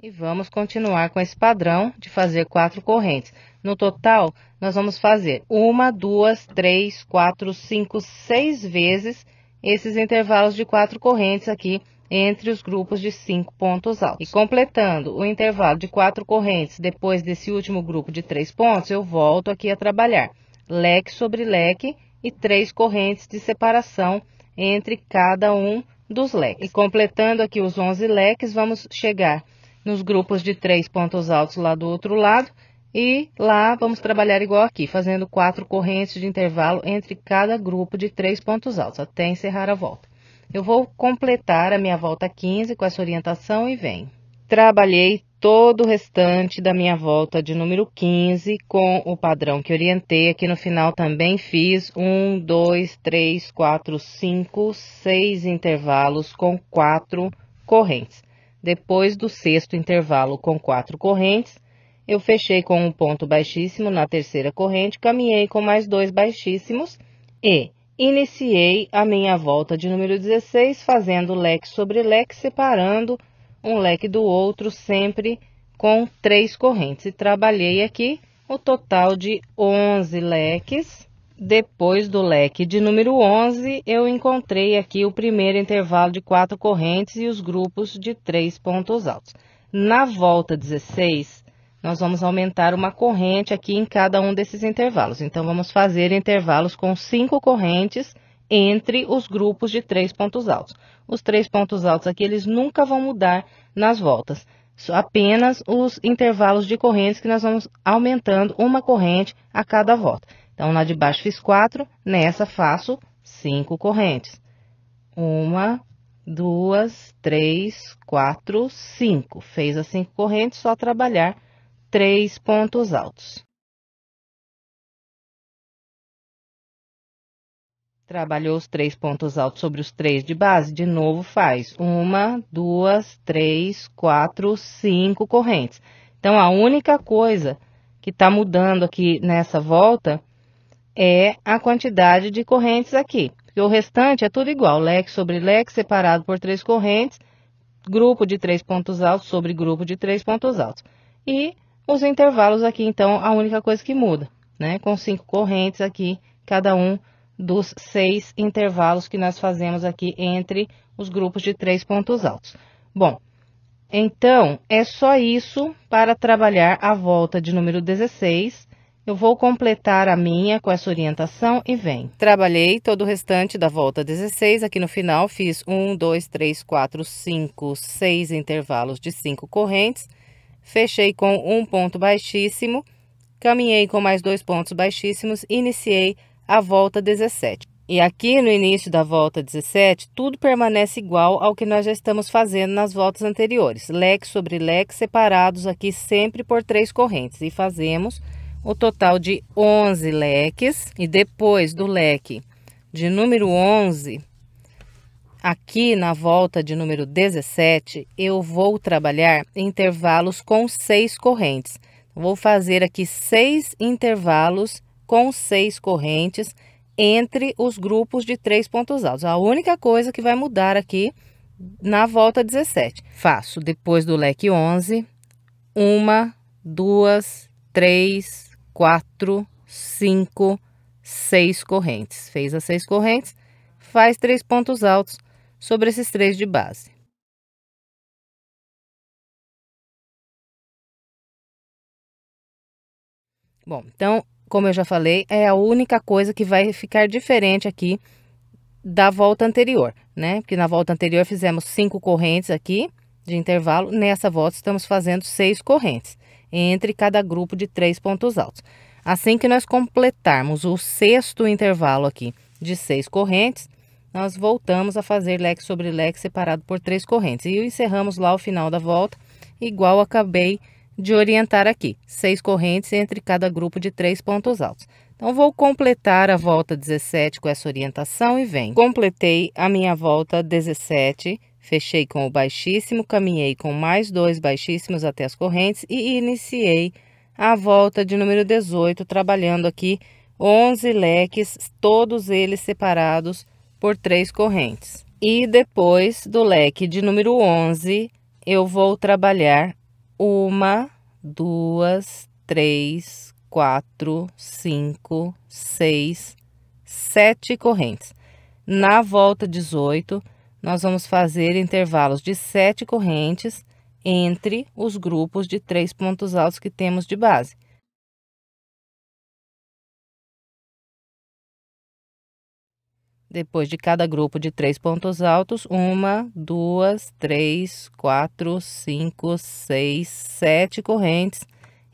Speaker 2: E vamos continuar com esse padrão de
Speaker 1: fazer quatro correntes. No total, nós vamos fazer uma, duas, três, quatro, cinco, seis vezes esses intervalos de quatro correntes aqui entre os grupos de cinco pontos altos. E completando o intervalo de quatro correntes depois desse último grupo de três pontos, eu volto aqui a trabalhar leque sobre leque e três correntes de separação entre cada um dos leques. E completando aqui os 11 leques, vamos chegar nos grupos de três pontos altos lá do outro lado e lá vamos trabalhar igual aqui, fazendo quatro correntes de intervalo entre cada grupo de três pontos altos, até encerrar a volta. Eu vou completar a minha volta 15 com essa orientação e venho. Trabalhei todo o restante da minha volta de número 15 com o padrão que orientei. Aqui no final também fiz um, dois, três, quatro, cinco, seis intervalos com quatro correntes. Depois do sexto intervalo com quatro correntes, eu fechei com um ponto baixíssimo na terceira corrente, caminhei com mais dois baixíssimos e iniciei a minha volta de número 16 fazendo leque sobre leque, separando um leque do outro, sempre com três correntes. E trabalhei aqui o total de 11 leques. Depois do leque de número 11, eu encontrei aqui o primeiro intervalo de quatro correntes e os grupos de três pontos altos. Na volta 16, nós vamos aumentar uma corrente aqui em cada um desses intervalos. Então, vamos fazer intervalos com cinco correntes entre os grupos de três pontos altos. Os três pontos altos aqui, eles nunca vão mudar nas voltas. Apenas os intervalos de correntes que nós vamos aumentando uma corrente a cada volta. Então, na de baixo fiz quatro, nessa faço cinco correntes. Uma, duas,
Speaker 2: três, quatro, cinco. Fez as cinco correntes, só trabalhar três pontos altos. Trabalhou os três pontos altos sobre os três de base. De novo, faz
Speaker 1: uma, duas, três, quatro, cinco correntes. Então, a única coisa que está mudando aqui nessa volta é a quantidade de correntes aqui. Porque o restante é tudo igual. Leque sobre leque, separado por três correntes. Grupo de três pontos altos sobre grupo de três pontos altos. E os intervalos aqui, então, a única coisa que muda, né? Com cinco correntes aqui, cada um dos seis intervalos que nós fazemos aqui entre os grupos de três pontos altos. Bom, então é só isso para trabalhar a volta de número 16. Eu vou completar a minha com essa orientação e vem. Trabalhei todo o restante da volta 16. Aqui no final fiz um, dois, três, quatro, cinco, seis intervalos de cinco correntes. Fechei com um ponto baixíssimo. Caminhei com mais dois pontos baixíssimos. Iniciei a volta 17. E aqui no início da volta 17, tudo permanece igual ao que nós já estamos fazendo nas voltas anteriores. Leque sobre leque, separados aqui sempre por três correntes. E fazemos o total de 11 leques. E depois do leque de número 11, aqui na volta de número 17, eu vou trabalhar intervalos com seis correntes. Vou fazer aqui seis intervalos com seis correntes entre os grupos de três pontos altos. A única coisa que vai mudar aqui na volta 17. Faço depois do leque 11, uma, duas, três, quatro, cinco, seis correntes.
Speaker 2: Fez as seis correntes, faz três pontos altos sobre esses três de base. Bom, então como eu já falei, é a única coisa que vai ficar
Speaker 1: diferente aqui da volta anterior, né? Porque na volta anterior fizemos cinco correntes aqui de intervalo, nessa volta estamos fazendo seis correntes entre cada grupo de três pontos altos. Assim que nós completarmos o sexto intervalo aqui de seis correntes, nós voltamos a fazer leque sobre leque separado por três correntes e encerramos lá o final da volta, igual acabei de orientar aqui, seis correntes entre cada grupo de três pontos altos. Então, vou completar a volta 17 com essa orientação e venho. Completei a minha volta 17, fechei com o baixíssimo, caminhei com mais dois baixíssimos até as correntes e iniciei a volta de número 18, trabalhando aqui 11 leques, todos eles separados por três correntes. E depois do leque de número 11, eu vou trabalhar uma, duas, três, quatro, cinco, seis, sete correntes. Na volta 18, nós vamos fazer intervalos
Speaker 2: de sete correntes entre os grupos de três pontos altos que temos de base. Depois de cada grupo de três pontos altos, uma, duas,
Speaker 1: três, quatro, cinco, seis, sete correntes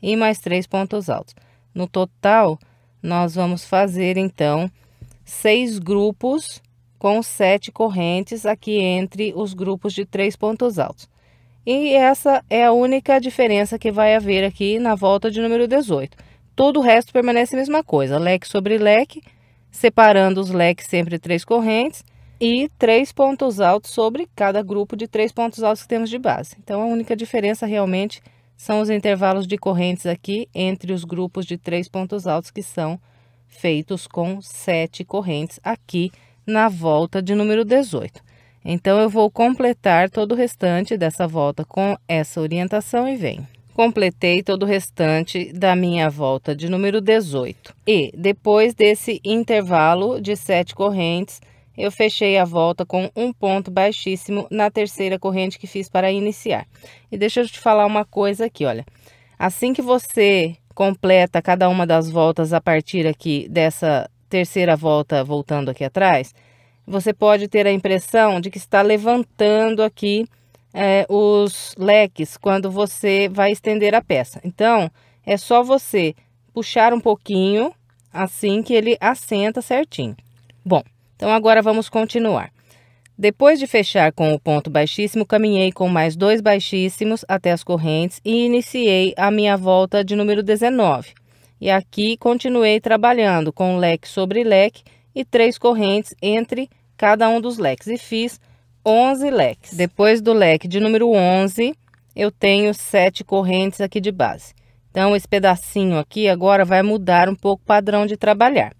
Speaker 1: e mais três pontos altos. No total, nós vamos fazer então seis grupos com sete correntes aqui entre os grupos de três pontos altos. E essa é a única diferença que vai haver aqui na volta de número 18. Todo o resto permanece a mesma coisa, leque sobre leque separando os leques sempre três correntes e três pontos altos sobre cada grupo de três pontos altos que temos de base. Então, a única diferença realmente são os intervalos de correntes aqui entre os grupos de três pontos altos que são feitos com sete correntes aqui na volta de número 18. Então, eu vou completar todo o restante dessa volta com essa orientação e venho. Completei todo o restante da minha volta de número 18. E, depois desse intervalo de sete correntes, eu fechei a volta com um ponto baixíssimo na terceira corrente que fiz para iniciar. E deixa eu te falar uma coisa aqui, olha. Assim que você completa cada uma das voltas a partir aqui dessa terceira volta, voltando aqui atrás, você pode ter a impressão de que está levantando aqui é, os leques quando você vai estender a peça. Então, é só você puxar um pouquinho assim que ele assenta certinho. Bom, então agora vamos continuar. Depois de fechar com o ponto baixíssimo, caminhei com mais dois baixíssimos até as correntes e iniciei a minha volta de número 19. E aqui continuei trabalhando com leque sobre leque e três correntes entre cada um dos leques e fiz 11 leques. Depois do leque de número 11, eu tenho sete correntes aqui de base. Então, esse pedacinho aqui agora vai mudar um pouco o padrão de trabalhar.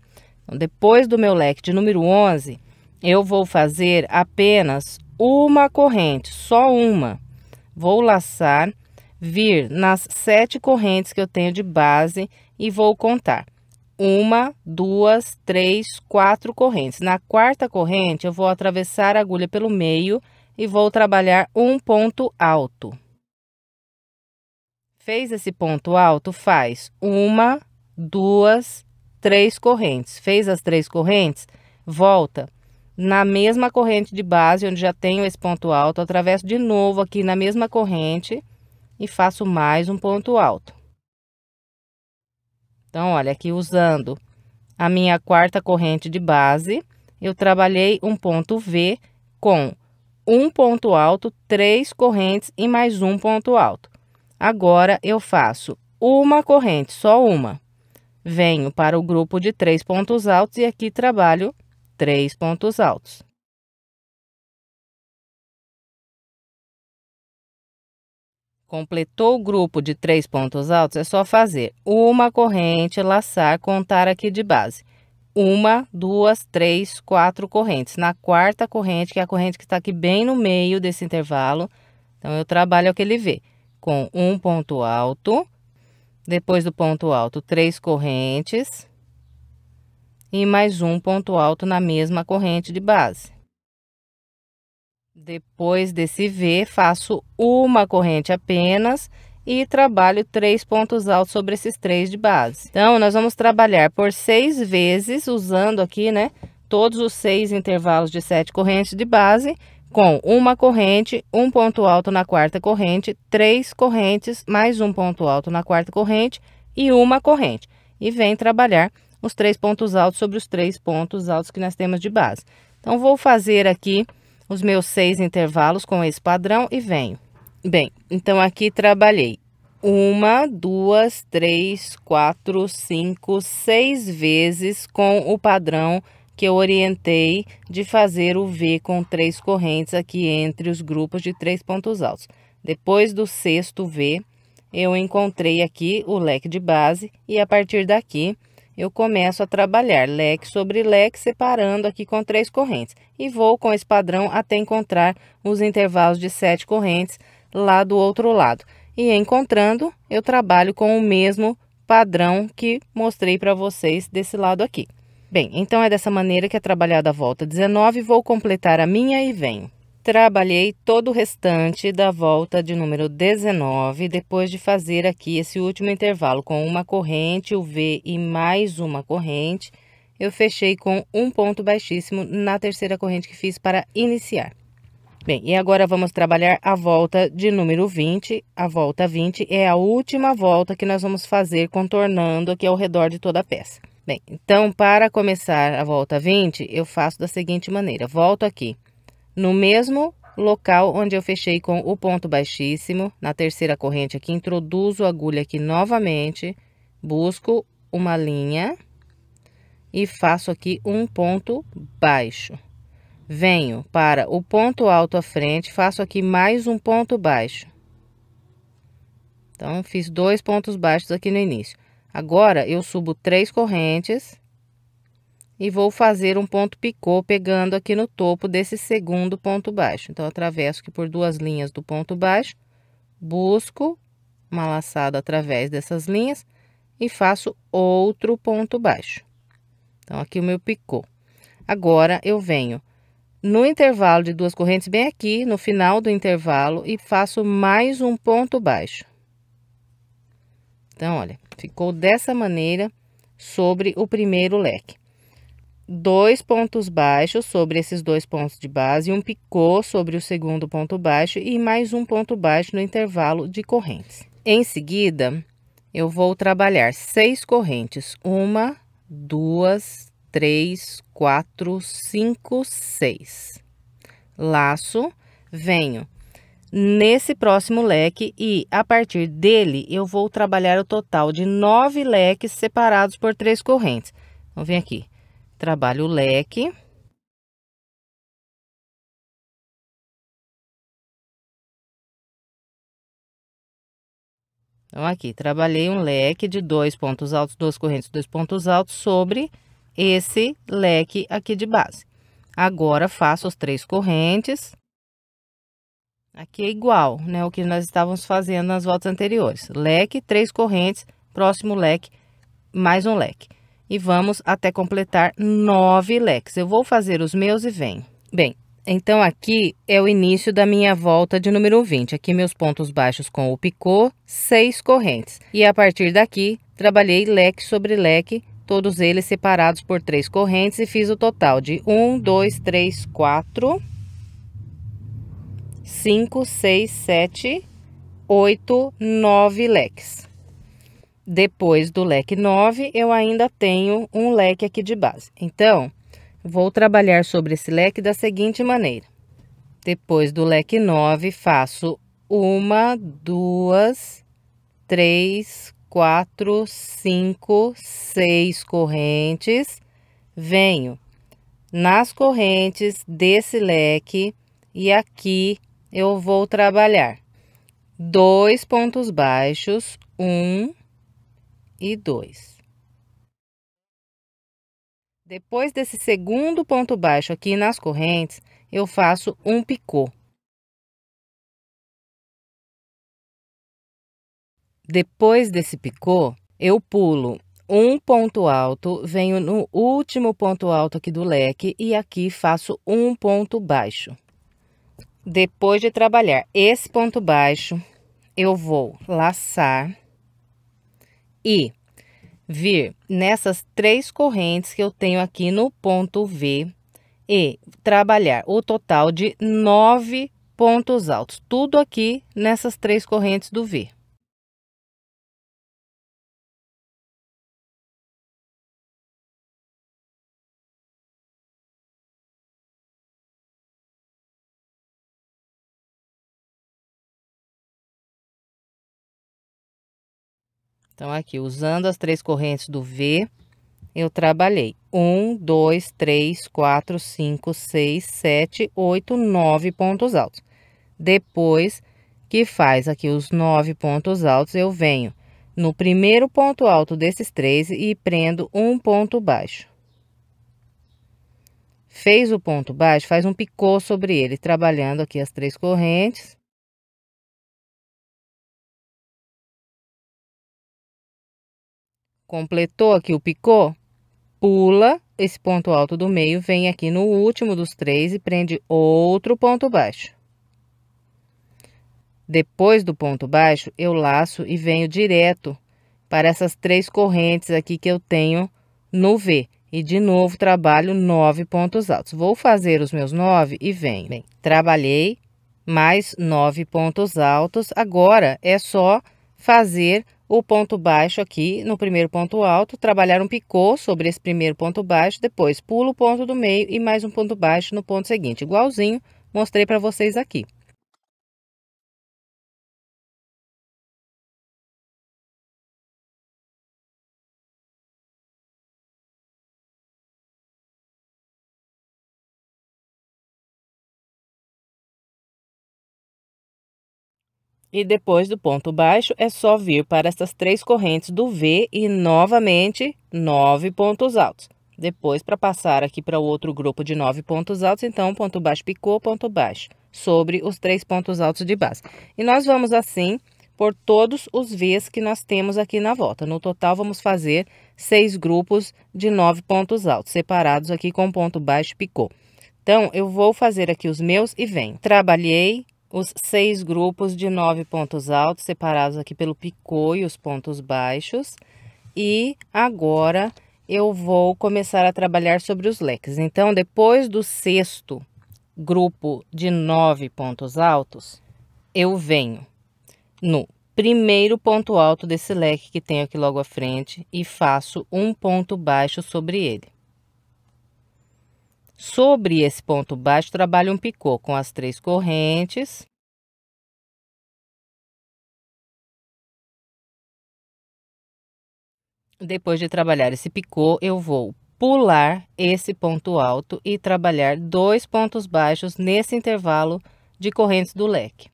Speaker 1: Então, depois do meu leque de número 11, eu vou fazer apenas uma corrente, só uma. Vou laçar, vir nas sete correntes que eu tenho de base e vou contar uma, duas, três, quatro correntes. Na quarta corrente, eu vou atravessar a agulha pelo meio e vou trabalhar um ponto alto. Fez esse ponto alto, faz uma, duas, três correntes. Fez as três correntes, volta na mesma corrente de base, onde já tenho esse ponto alto, atravesso de novo aqui na mesma corrente e faço mais um ponto alto. Então, olha, aqui usando a minha quarta corrente de base, eu trabalhei um ponto V com um ponto alto, três correntes e mais um ponto alto. Agora, eu faço uma corrente, só uma. Venho para o grupo de três pontos altos e aqui trabalho
Speaker 2: três pontos altos. Completou o grupo de três pontos altos, é só
Speaker 1: fazer uma corrente, laçar, contar aqui de base. Uma, duas, três, quatro correntes. Na quarta corrente, que é a corrente que está aqui bem no meio desse intervalo, então eu trabalho aquele V com um ponto alto, depois do ponto alto, três correntes e mais um ponto alto na mesma corrente de base. Depois desse V, faço uma corrente apenas e trabalho três pontos altos sobre esses três de base. Então, nós vamos trabalhar por seis vezes, usando aqui, né, todos os seis intervalos de sete correntes de base, com uma corrente, um ponto alto na quarta corrente, três correntes, mais um ponto alto na quarta corrente e uma corrente. E vem trabalhar os três pontos altos sobre os três pontos altos que nós temos de base. Então, vou fazer aqui os meus seis intervalos com esse padrão e venho. Bem, então aqui trabalhei uma, duas, três, quatro, cinco, seis vezes com o padrão que eu orientei de fazer o V com três correntes aqui entre os grupos de três pontos altos. Depois do sexto V, eu encontrei aqui o leque de base e a partir daqui eu começo a trabalhar leque sobre leque, separando aqui com três correntes. E vou com esse padrão até encontrar os intervalos de sete correntes lá do outro lado. E encontrando, eu trabalho com o mesmo padrão que mostrei para vocês desse lado aqui. Bem, então é dessa maneira que é trabalhada a volta 19, vou completar a minha e venho. Trabalhei todo o restante da volta de número 19, depois de fazer aqui esse último intervalo com uma corrente, o V e mais uma corrente, eu fechei com um ponto baixíssimo na terceira corrente que fiz para iniciar. Bem, e agora vamos trabalhar a volta de número 20. A volta 20 é a última volta que nós vamos fazer contornando aqui ao redor de toda a peça. Bem, então para começar a volta 20, eu faço da seguinte maneira. Volto aqui no mesmo local onde eu fechei com o ponto baixíssimo, na terceira corrente aqui, introduzo a agulha aqui novamente, busco uma linha e faço aqui um ponto baixo. Venho para o ponto alto à frente, faço aqui mais um ponto baixo. Então, fiz dois pontos baixos aqui no início. Agora, eu subo três correntes e vou fazer um ponto picô pegando aqui no topo desse segundo ponto baixo. Então, atravesso aqui por duas linhas do ponto baixo, busco uma laçada através dessas linhas e faço outro ponto baixo. Então, aqui o meu picô. Agora, eu venho no intervalo de duas correntes, bem aqui no final do intervalo, e faço mais um ponto baixo. Então, olha, ficou dessa maneira sobre o primeiro leque dois pontos baixos sobre esses dois pontos de base, um picô sobre o segundo ponto baixo e mais um ponto baixo no intervalo de correntes. Em seguida, eu vou trabalhar seis correntes: uma, duas, três, quatro, cinco, seis. Laço, venho nesse próximo leque e a partir dele eu vou trabalhar o total
Speaker 2: de nove leques separados por três correntes. Então, vem aqui trabalho o leque. Então, aqui, trabalhei um leque
Speaker 1: de dois pontos altos, duas correntes, dois pontos altos sobre esse leque aqui de base. Agora, faço as três correntes. Aqui é igual, né, o que nós estávamos fazendo nas voltas anteriores. Leque, três correntes, próximo leque, mais um leque e vamos até completar nove leques. Eu vou fazer os meus e vem. Bem, então aqui é o início da minha volta de número 20. Aqui meus pontos baixos com o picô, seis correntes. E a partir daqui, trabalhei leque sobre leque, todos eles separados por três correntes e fiz o total de um, dois, três, quatro, cinco, seis, sete, oito, nove leques. Depois do leque 9, eu ainda tenho um leque aqui de base. Então, vou trabalhar sobre esse leque da seguinte maneira. Depois do leque 9, faço uma, duas, três, quatro, cinco, seis correntes. Venho nas correntes desse leque e aqui eu vou trabalhar dois pontos baixos, um, e 2. Depois desse segundo
Speaker 2: ponto baixo aqui nas correntes, eu faço um picô. Depois desse picô, eu pulo um ponto alto, venho no último ponto alto aqui do
Speaker 1: leque e aqui faço um ponto baixo. Depois de trabalhar esse ponto baixo, eu vou laçar e vir nessas três correntes que eu tenho aqui no ponto V e trabalhar o total de nove pontos altos,
Speaker 2: tudo aqui nessas três correntes do V. Então, aqui, usando as três correntes do V, eu trabalhei um, dois, três,
Speaker 1: quatro, cinco, seis, sete, oito, nove pontos altos. Depois que faz aqui os nove pontos altos, eu venho no primeiro ponto alto desses três e prendo um ponto baixo.
Speaker 2: Fez o ponto baixo, faz um picô sobre ele, trabalhando aqui as três correntes. Completou aqui o picô, pula esse ponto alto do meio,
Speaker 1: vem aqui no último dos três e prende outro ponto baixo. Depois do ponto baixo, eu laço e venho direto para essas três correntes aqui que eu tenho no V. E de novo, trabalho nove pontos altos. Vou fazer os meus nove e venho. Bem, trabalhei mais nove pontos altos. Agora, é só fazer o ponto baixo aqui no primeiro ponto alto, trabalhar um picô sobre esse primeiro ponto baixo, depois pulo o ponto do
Speaker 2: meio e mais um ponto baixo no ponto seguinte, igualzinho mostrei para vocês aqui. E depois do ponto baixo, é só vir para essas três correntes do
Speaker 1: V e novamente nove pontos altos. Depois, para passar aqui para o outro grupo de nove pontos altos, então, ponto baixo picou, ponto baixo, sobre os três pontos altos de base. E nós vamos assim por todos os Vs que nós temos aqui na volta. No total, vamos fazer seis grupos de nove pontos altos, separados aqui com ponto baixo picou. Então, eu vou fazer aqui os meus e vem. Trabalhei, os seis grupos de nove pontos altos, separados aqui pelo picô e os pontos baixos. E agora eu vou começar a trabalhar sobre os leques. Então, depois do sexto grupo de nove pontos altos, eu venho no primeiro ponto alto desse leque que tem aqui logo à frente e faço um ponto baixo sobre ele.
Speaker 2: Sobre esse ponto baixo, trabalho um picô com as três correntes. Depois de trabalhar esse picô, eu vou pular esse ponto
Speaker 1: alto e trabalhar dois pontos baixos nesse intervalo de correntes do leque.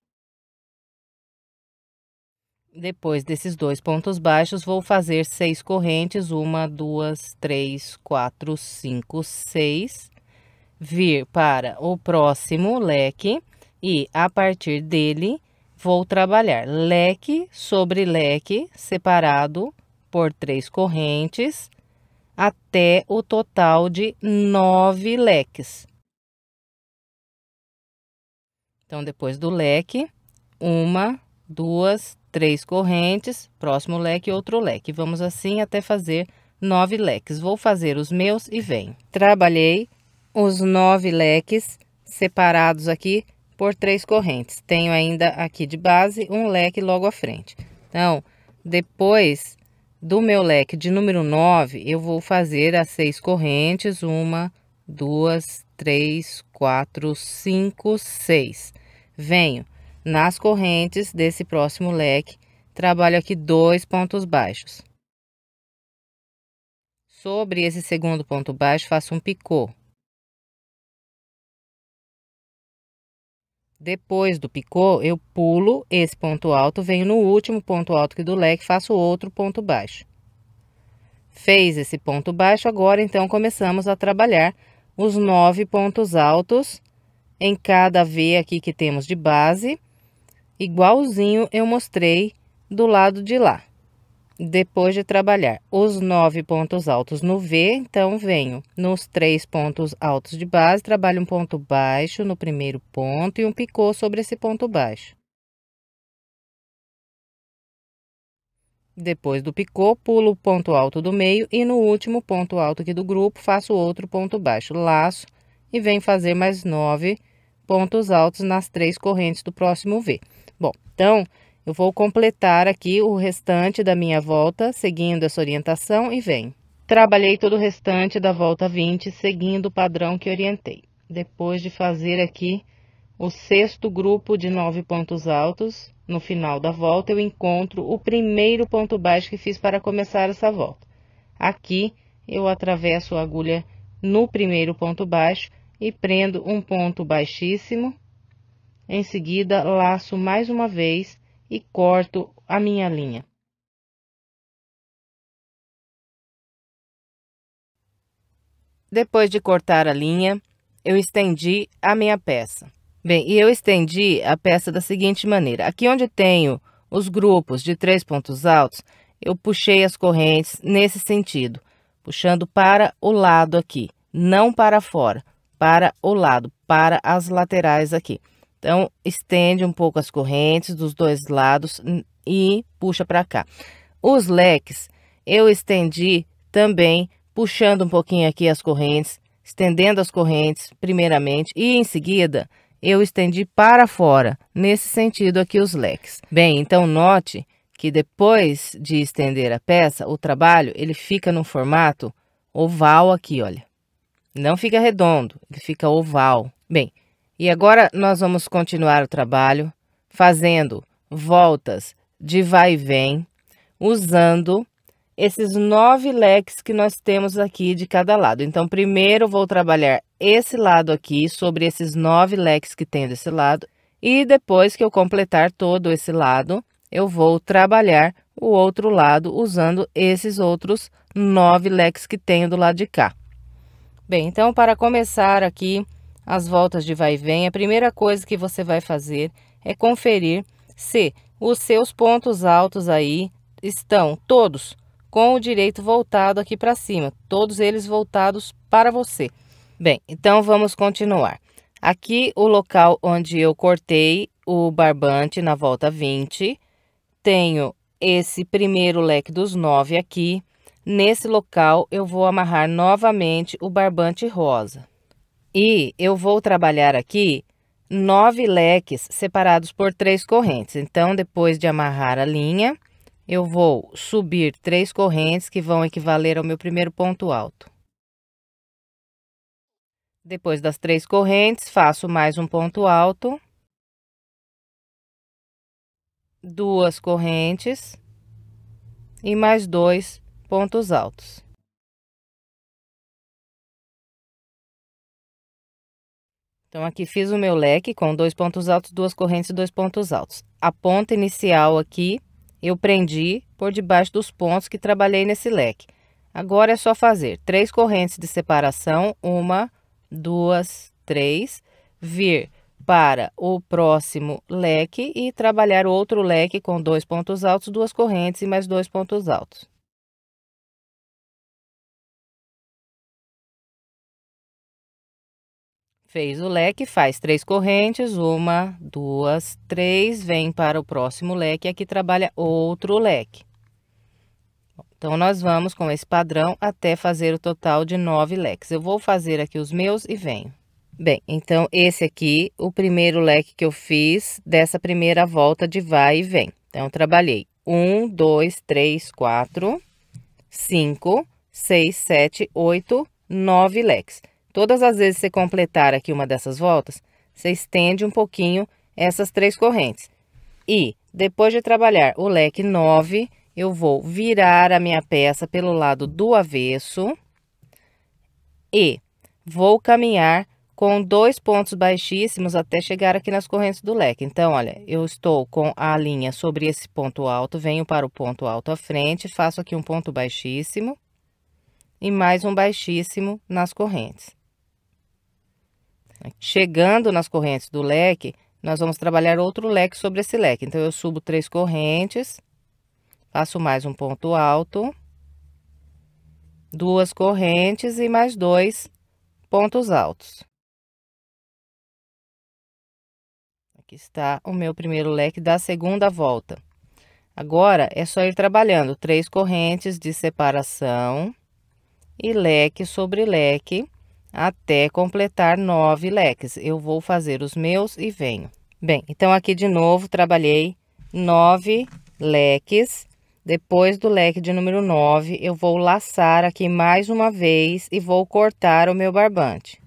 Speaker 1: Depois desses dois pontos baixos, vou fazer seis correntes, uma, duas, três, quatro, cinco, seis vir para o próximo leque e, a partir dele, vou trabalhar leque sobre leque, separado por três correntes, até o total de nove leques. Então, depois do leque, uma, duas, três correntes, próximo leque, outro leque. Vamos assim até fazer nove leques. Vou fazer os meus e vem. Trabalhei os nove leques separados aqui por três correntes. Tenho ainda aqui de base um leque logo à frente. Então, depois do meu leque de número 9, eu vou fazer as seis correntes. Uma, duas, três, quatro, cinco, seis. Venho nas correntes desse próximo leque, trabalho aqui dois pontos baixos.
Speaker 2: Sobre esse segundo ponto baixo, faço um picô. Depois do picô, eu pulo esse ponto alto, venho no último ponto alto aqui do leque, faço outro ponto baixo.
Speaker 1: Fez esse ponto baixo, agora então começamos a trabalhar os nove pontos altos em cada V aqui que temos de base, igualzinho eu mostrei do lado de lá depois de trabalhar os nove pontos altos no V, então venho nos três pontos altos de base, trabalho um ponto baixo no primeiro ponto e um picô sobre esse ponto baixo. Depois do picô, pulo o ponto alto do meio e no último ponto alto aqui do grupo faço outro ponto baixo, laço e venho fazer mais nove pontos altos nas três correntes do próximo V. Bom, então, eu vou completar aqui o restante da minha volta, seguindo essa orientação e vem. Trabalhei todo o restante da volta 20, seguindo o padrão que orientei. Depois de fazer aqui o sexto grupo de nove pontos altos, no final da volta eu encontro o primeiro ponto baixo que fiz para começar essa volta. Aqui eu atravesso a agulha no primeiro ponto baixo e prendo um ponto baixíssimo. Em seguida, laço
Speaker 2: mais uma vez e corto a minha linha. Depois de cortar a
Speaker 1: linha, eu estendi a minha peça. Bem, e eu estendi a peça da seguinte maneira. Aqui onde tenho os grupos de três pontos altos, eu puxei as correntes nesse sentido, puxando para o lado aqui, não para fora, para o lado, para as laterais aqui. Então, estende um pouco as correntes dos dois lados e puxa para cá. Os leques eu estendi também puxando um pouquinho aqui as correntes, estendendo as correntes primeiramente e em seguida eu estendi para fora, nesse sentido aqui os leques. Bem, então note que depois de estender a peça, o trabalho ele fica no formato oval aqui, olha. Não fica redondo, ele fica oval. Bem, e agora nós vamos continuar o trabalho fazendo voltas de vai e vem, usando esses nove leques que nós temos aqui de cada lado. Então, primeiro vou trabalhar esse lado aqui, sobre esses nove leques que tem desse lado, e depois que eu completar todo esse lado, eu vou trabalhar o outro lado usando esses outros nove leques que tenho do lado de cá. Bem, então, para começar aqui, as voltas de vai e vem, a primeira coisa que você vai fazer é conferir se os seus pontos altos aí estão todos com o direito voltado aqui para cima, todos eles voltados para você. Bem, então vamos continuar. Aqui o local onde eu cortei o barbante na volta 20, tenho esse primeiro leque dos 9 aqui. Nesse local eu vou amarrar novamente o barbante rosa. E eu vou trabalhar aqui nove leques separados por três correntes. Então, depois de amarrar a linha, eu vou subir três correntes que vão equivaler ao meu primeiro ponto alto. Depois das três correntes, faço mais um ponto alto.
Speaker 2: Duas correntes e mais dois pontos altos. Então aqui fiz o meu leque com dois pontos altos, duas correntes e dois pontos
Speaker 1: altos. A ponta inicial aqui eu prendi por debaixo dos pontos que trabalhei nesse leque. Agora é só fazer três correntes de separação, uma, duas, três, vir para o próximo leque
Speaker 2: e trabalhar outro leque com dois pontos altos, duas correntes e mais dois pontos altos. Fez o leque, faz três correntes, uma, duas, três,
Speaker 1: vem para o próximo leque, aqui trabalha outro leque. Então, nós vamos com esse padrão até fazer o total de nove leques. Eu vou fazer aqui os meus e venho. Bem, então, esse aqui, o primeiro leque que eu fiz dessa primeira volta de vai e vem. Então, trabalhei um, dois, três, quatro, cinco, seis, sete, oito, nove leques. Todas as vezes que você completar aqui uma dessas voltas, você estende um pouquinho essas três correntes. E depois de trabalhar o leque 9, eu vou virar a minha peça pelo lado do avesso e vou caminhar com dois pontos baixíssimos até chegar aqui nas correntes do leque. Então, olha, eu estou com a linha sobre esse ponto alto, venho para o ponto alto à frente, faço aqui um ponto baixíssimo e mais um baixíssimo nas correntes. Chegando nas correntes do leque, nós vamos trabalhar outro leque sobre esse leque. Então, eu subo três correntes, faço mais um ponto alto, duas correntes e mais dois pontos altos. Aqui está o meu primeiro leque da segunda volta. Agora, é só ir trabalhando três correntes de separação e leque sobre leque até completar nove leques. Eu vou fazer os meus e venho. Bem, então aqui de novo trabalhei nove leques. Depois do leque de número 9, eu vou laçar aqui mais uma vez e vou cortar o meu barbante.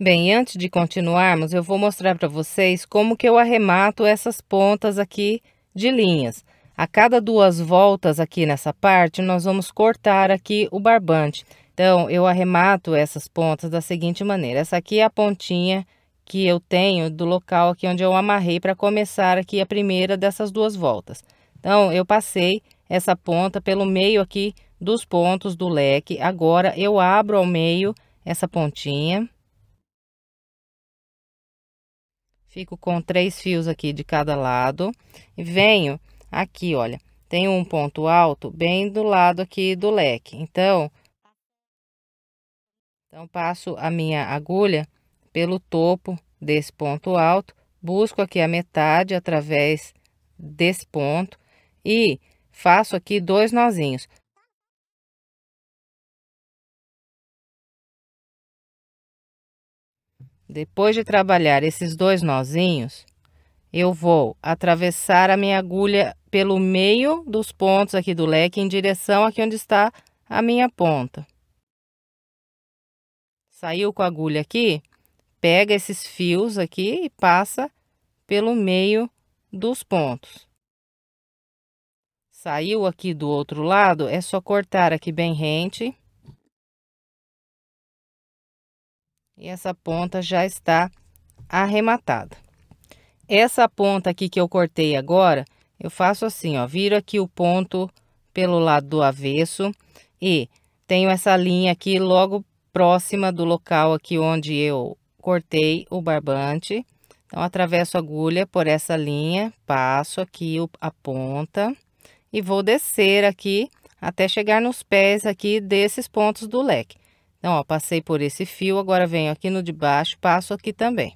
Speaker 1: Bem, antes de continuarmos, eu vou mostrar para vocês como que eu arremato essas pontas aqui de linhas. A cada duas voltas aqui nessa parte, nós vamos cortar aqui o barbante. Então, eu arremato essas pontas da seguinte maneira. Essa aqui é a pontinha que eu tenho do local aqui onde eu amarrei para começar aqui a primeira dessas duas voltas. Então, eu passei essa ponta pelo meio aqui dos pontos do leque. Agora, eu abro ao meio essa pontinha. Fico com três fios aqui de cada lado. E venho aqui, olha, tem um ponto alto bem do lado aqui do leque. Então, então, passo a minha agulha pelo topo desse ponto alto, busco aqui a
Speaker 2: metade através desse ponto e faço aqui dois nozinhos. Depois de trabalhar esses dois nozinhos,
Speaker 1: eu vou atravessar a minha agulha pelo meio dos pontos aqui do leque em direção aqui onde está a minha ponta. Saiu com a agulha aqui, pega esses fios aqui e passa pelo meio dos pontos. Saiu aqui do outro lado, é só cortar aqui bem rente. E essa ponta já está arrematada. Essa ponta aqui que eu cortei agora, eu faço assim, ó, viro aqui o ponto pelo lado do avesso e tenho essa linha aqui logo próxima do local aqui onde eu cortei o barbante. Então, atravesso a agulha por essa linha, passo aqui a ponta e vou descer aqui até chegar nos pés aqui desses pontos do leque. Então, ó, passei por esse fio, agora venho aqui no de baixo, passo aqui também.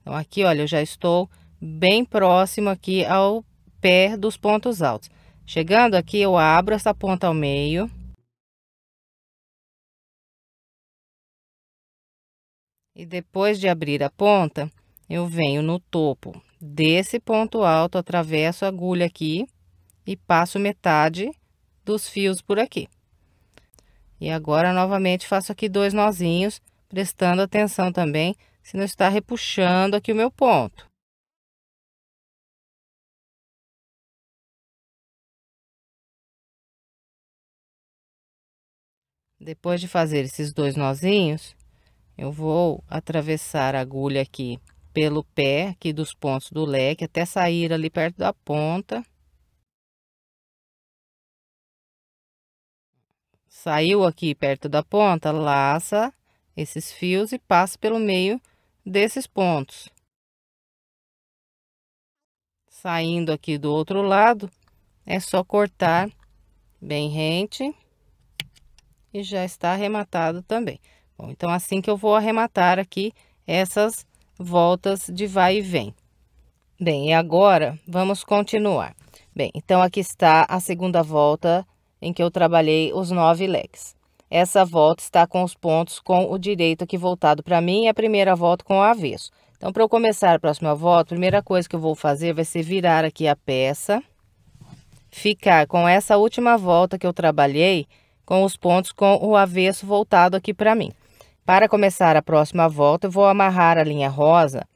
Speaker 1: Então, aqui, olha, eu já estou
Speaker 2: bem próximo aqui ao pé dos pontos altos. Chegando aqui, eu abro essa ponta ao meio E depois de abrir a ponta, eu venho no topo
Speaker 1: desse ponto alto, atravesso a agulha aqui e passo metade dos fios por aqui. E agora, novamente, faço aqui dois nozinhos,
Speaker 2: prestando atenção também se não está repuxando aqui o meu ponto. Depois de fazer esses dois nozinhos,
Speaker 1: eu vou atravessar a agulha aqui pelo pé aqui dos pontos do leque até sair ali perto da ponta. Saiu aqui perto da ponta, laça esses fios e passa pelo meio desses pontos. Saindo aqui do outro lado, é só cortar bem rente e já está arrematado também. Bom, então, assim que eu vou arrematar aqui essas voltas de vai e vem. Bem, e agora vamos continuar. Bem, então aqui está a segunda volta em que eu trabalhei os nove legs. Essa volta está com os pontos com o direito aqui voltado para mim e a primeira volta com o avesso. Então, para eu começar a próxima volta, a primeira coisa que eu vou fazer vai ser virar aqui a peça, ficar com essa última volta que eu trabalhei com os pontos com o avesso voltado aqui para mim. Para começar a próxima volta, eu vou amarrar a linha rosa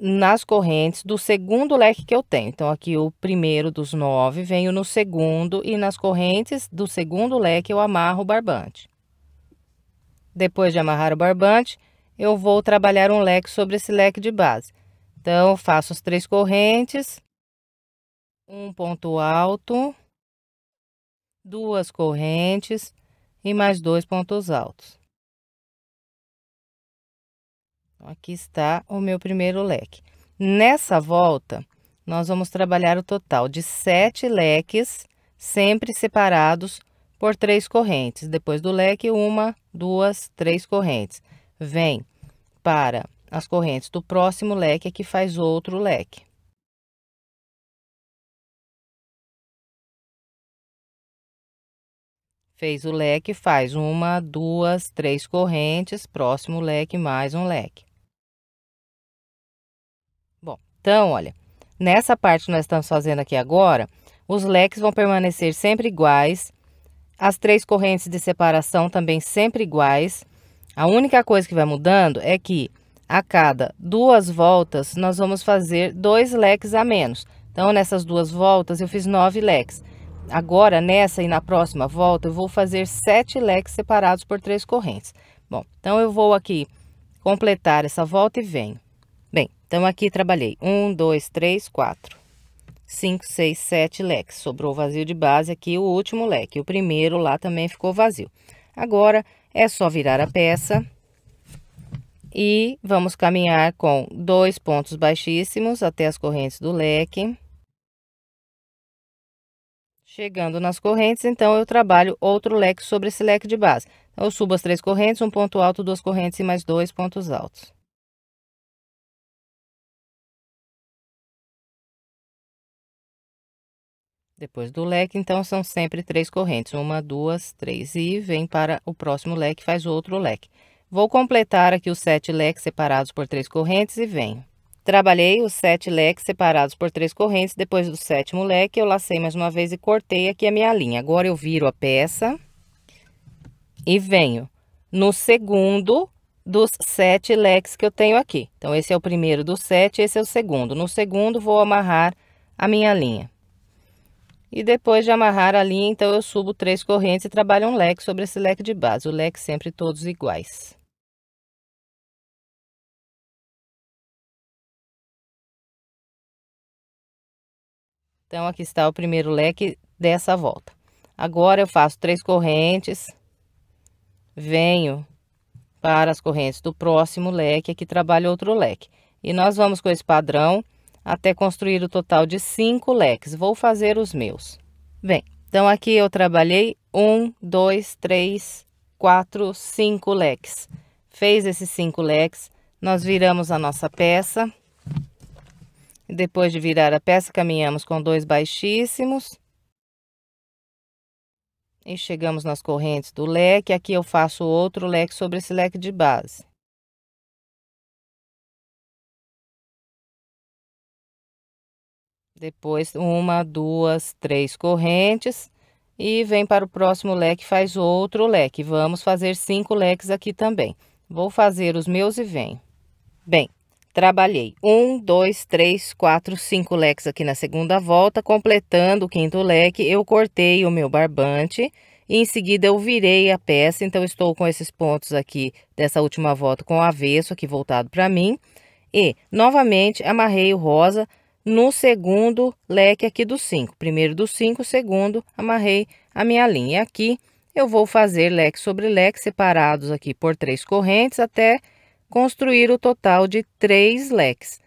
Speaker 1: nas correntes do segundo leque que eu tenho. Então, aqui o primeiro dos nove, venho no segundo e nas correntes do segundo leque eu amarro o barbante. Depois de amarrar o barbante, eu vou trabalhar um leque sobre esse leque de base. Então, faço as três
Speaker 2: correntes, um ponto alto, duas correntes e mais dois pontos altos.
Speaker 1: Aqui está o meu primeiro leque. Nessa volta, nós vamos trabalhar o total de sete leques, sempre separados por três correntes. Depois do leque, uma, duas, três correntes.
Speaker 2: Vem para as correntes do próximo leque, é que faz outro leque. Fez o leque, faz uma, duas, três correntes, próximo
Speaker 1: leque, mais um leque. Então, olha, nessa parte que nós estamos fazendo aqui agora, os leques vão permanecer sempre iguais, as três correntes de separação também sempre iguais. A única coisa que vai mudando é que a cada duas voltas nós vamos fazer dois leques a menos. Então, nessas duas voltas eu fiz nove leques. Agora, nessa e na próxima volta, eu vou fazer sete leques separados por três correntes. Bom, então eu vou aqui completar essa volta e venho. Bem, então aqui trabalhei 1, 2, 3, 4, 5, 6, 7 leques. Sobrou vazio de base aqui o último leque. O primeiro lá também ficou vazio. Agora é só virar a peça e vamos caminhar com dois pontos baixíssimos até as correntes do leque. Chegando nas correntes, então, eu trabalho outro leque sobre esse leque de base. Então, eu subo as três correntes, um ponto alto, duas correntes e
Speaker 2: mais dois pontos altos. Depois do leque, então, são sempre três
Speaker 1: correntes. Uma, duas, três. E vem para o próximo leque, faz outro leque. Vou completar aqui os sete leques separados por três correntes e venho. Trabalhei os sete leques separados por três correntes. Depois do sétimo leque, eu lacei mais uma vez e cortei aqui a minha linha. Agora, eu viro a peça e venho no segundo dos sete leques que eu tenho aqui. Então, esse é o primeiro dos sete, esse é o segundo. No segundo, vou amarrar a minha linha. E depois de amarrar a linha, então eu subo
Speaker 2: três correntes e trabalho um leque sobre esse leque de base. O leque sempre todos iguais. Então, aqui está o primeiro leque dessa volta. Agora,
Speaker 1: eu faço três correntes, venho para as correntes do próximo leque, aqui trabalho outro leque. E nós vamos com esse padrão até construir o total de cinco leques. Vou fazer os meus. Bem, então aqui eu trabalhei um, dois, três, quatro, cinco leques. Fez esses cinco leques, nós viramos a nossa peça. Depois de virar a peça, caminhamos com dois baixíssimos.
Speaker 2: E chegamos nas correntes do leque. Aqui eu faço outro leque sobre esse leque de base. Depois, uma, duas, três correntes. E vem
Speaker 1: para o próximo leque, faz outro leque. Vamos fazer cinco leques aqui também. Vou fazer os meus e venho. Bem, trabalhei um, dois, três, quatro, cinco leques aqui na segunda volta. Completando o quinto leque, eu cortei o meu barbante em seguida eu virei a peça, então estou com esses pontos aqui dessa última volta com o avesso aqui voltado para mim. E, novamente, amarrei o rosa, no segundo leque aqui do 5. Primeiro do 5, segundo, amarrei a minha linha. E aqui eu vou fazer leque sobre leque separados aqui por três correntes até
Speaker 2: construir o total de três leques.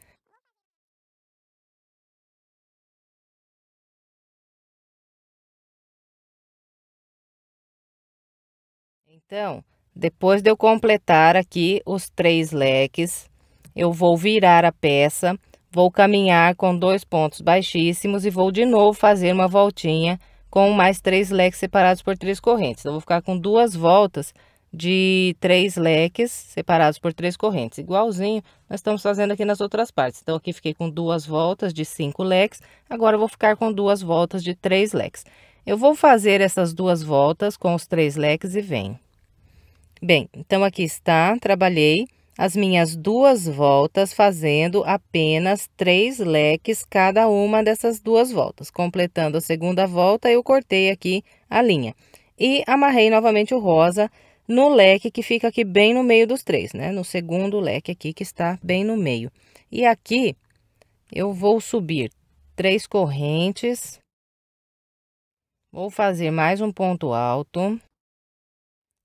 Speaker 2: Então, depois de eu completar aqui
Speaker 1: os três leques, eu vou virar a peça Vou caminhar com dois pontos baixíssimos e vou de novo fazer uma voltinha com mais três leques separados por três correntes. Então, vou ficar com duas voltas de três leques separados por três correntes, igualzinho nós estamos fazendo aqui nas outras partes. Então, aqui fiquei com duas voltas de cinco leques, agora vou ficar com duas voltas de três leques. Eu vou fazer essas duas voltas com os três leques e venho. Bem, então aqui está, trabalhei as minhas duas voltas, fazendo apenas três leques cada uma dessas duas voltas. Completando a segunda volta, eu cortei aqui a linha. E amarrei novamente o rosa no leque que fica aqui bem no meio dos três, né? No segundo leque aqui que está bem no meio. E aqui, eu vou subir três correntes. Vou fazer mais um ponto alto.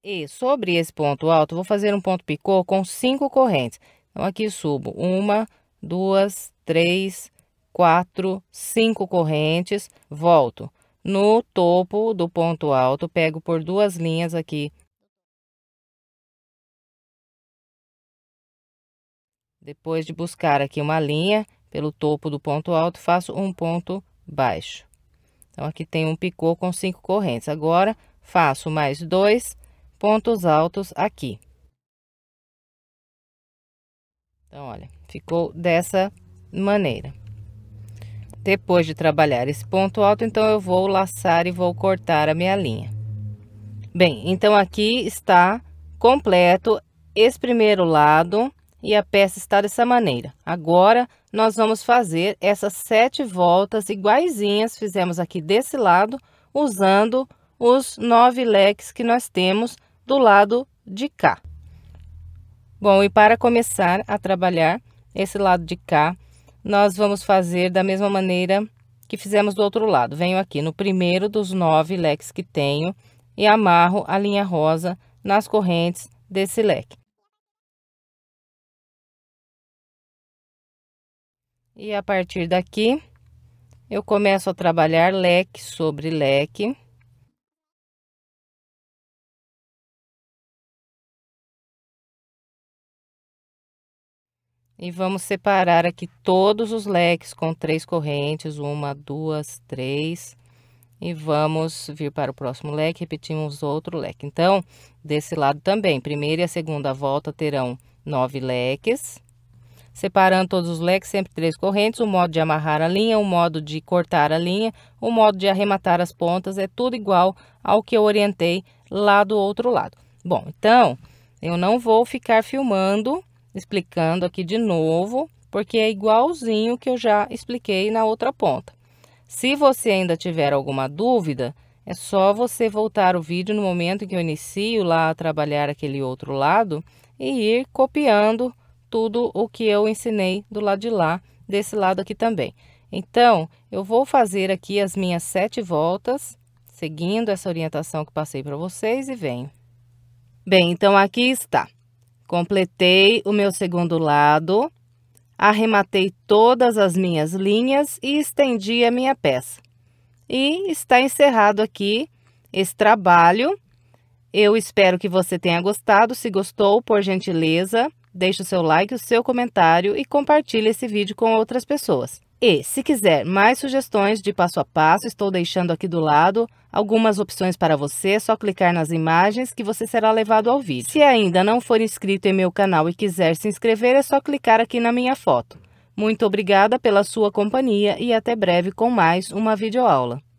Speaker 1: E sobre esse ponto alto, vou fazer um ponto picô com cinco correntes. Então, aqui subo uma, duas, três, quatro, cinco correntes, volto. No topo do ponto
Speaker 2: alto, pego por duas linhas aqui. Depois de buscar aqui uma linha pelo topo do ponto
Speaker 1: alto, faço um ponto baixo. Então, aqui tem um picô com cinco correntes. Agora, faço mais dois pontos altos aqui. Então, olha, ficou dessa maneira. Depois de trabalhar esse ponto alto, então eu vou laçar e vou cortar a minha linha. Bem, então aqui está completo esse primeiro lado e a peça está dessa maneira. Agora, nós vamos fazer essas sete voltas iguaizinhas, fizemos aqui desse lado, usando os nove leques que nós temos do lado de cá. Bom, e para começar a trabalhar esse lado de cá, nós vamos fazer da mesma maneira que fizemos do outro lado. Venho aqui no primeiro dos nove leques que tenho
Speaker 2: e amarro a linha rosa nas correntes desse leque. E a partir daqui, eu começo a trabalhar leque sobre leque. E vamos separar aqui todos os leques com três
Speaker 1: correntes, uma, duas, três. E vamos vir para o próximo leque, repetimos outro leque. Então, desse lado também, primeira e a segunda volta terão nove leques. Separando todos os leques, sempre três correntes, o modo de amarrar a linha, o modo de cortar a linha, o modo de arrematar as pontas, é tudo igual ao que eu orientei lá do outro lado. Bom, então, eu não vou ficar filmando explicando aqui de novo, porque é igualzinho que eu já expliquei na outra ponta. Se você ainda tiver alguma dúvida, é só você voltar o vídeo no momento que eu inicio lá a trabalhar aquele outro lado e ir copiando tudo o que eu ensinei do lado de lá, desse lado aqui também. Então, eu vou fazer aqui as minhas sete voltas, seguindo essa orientação que passei para vocês e venho. Bem, então aqui está. Completei o meu segundo lado, arrematei todas as minhas linhas e estendi a minha peça. E está encerrado aqui esse trabalho. Eu espero que você tenha gostado. Se gostou, por gentileza, deixe o seu like, o seu comentário e compartilhe esse vídeo com outras pessoas. E, se quiser mais sugestões de passo a passo, estou deixando aqui do lado algumas opções para você, é só clicar nas imagens que você será levado ao vídeo. Se ainda não for inscrito em meu canal e quiser se inscrever, é só clicar aqui na minha foto. Muito obrigada pela sua companhia
Speaker 2: e até breve com mais uma videoaula.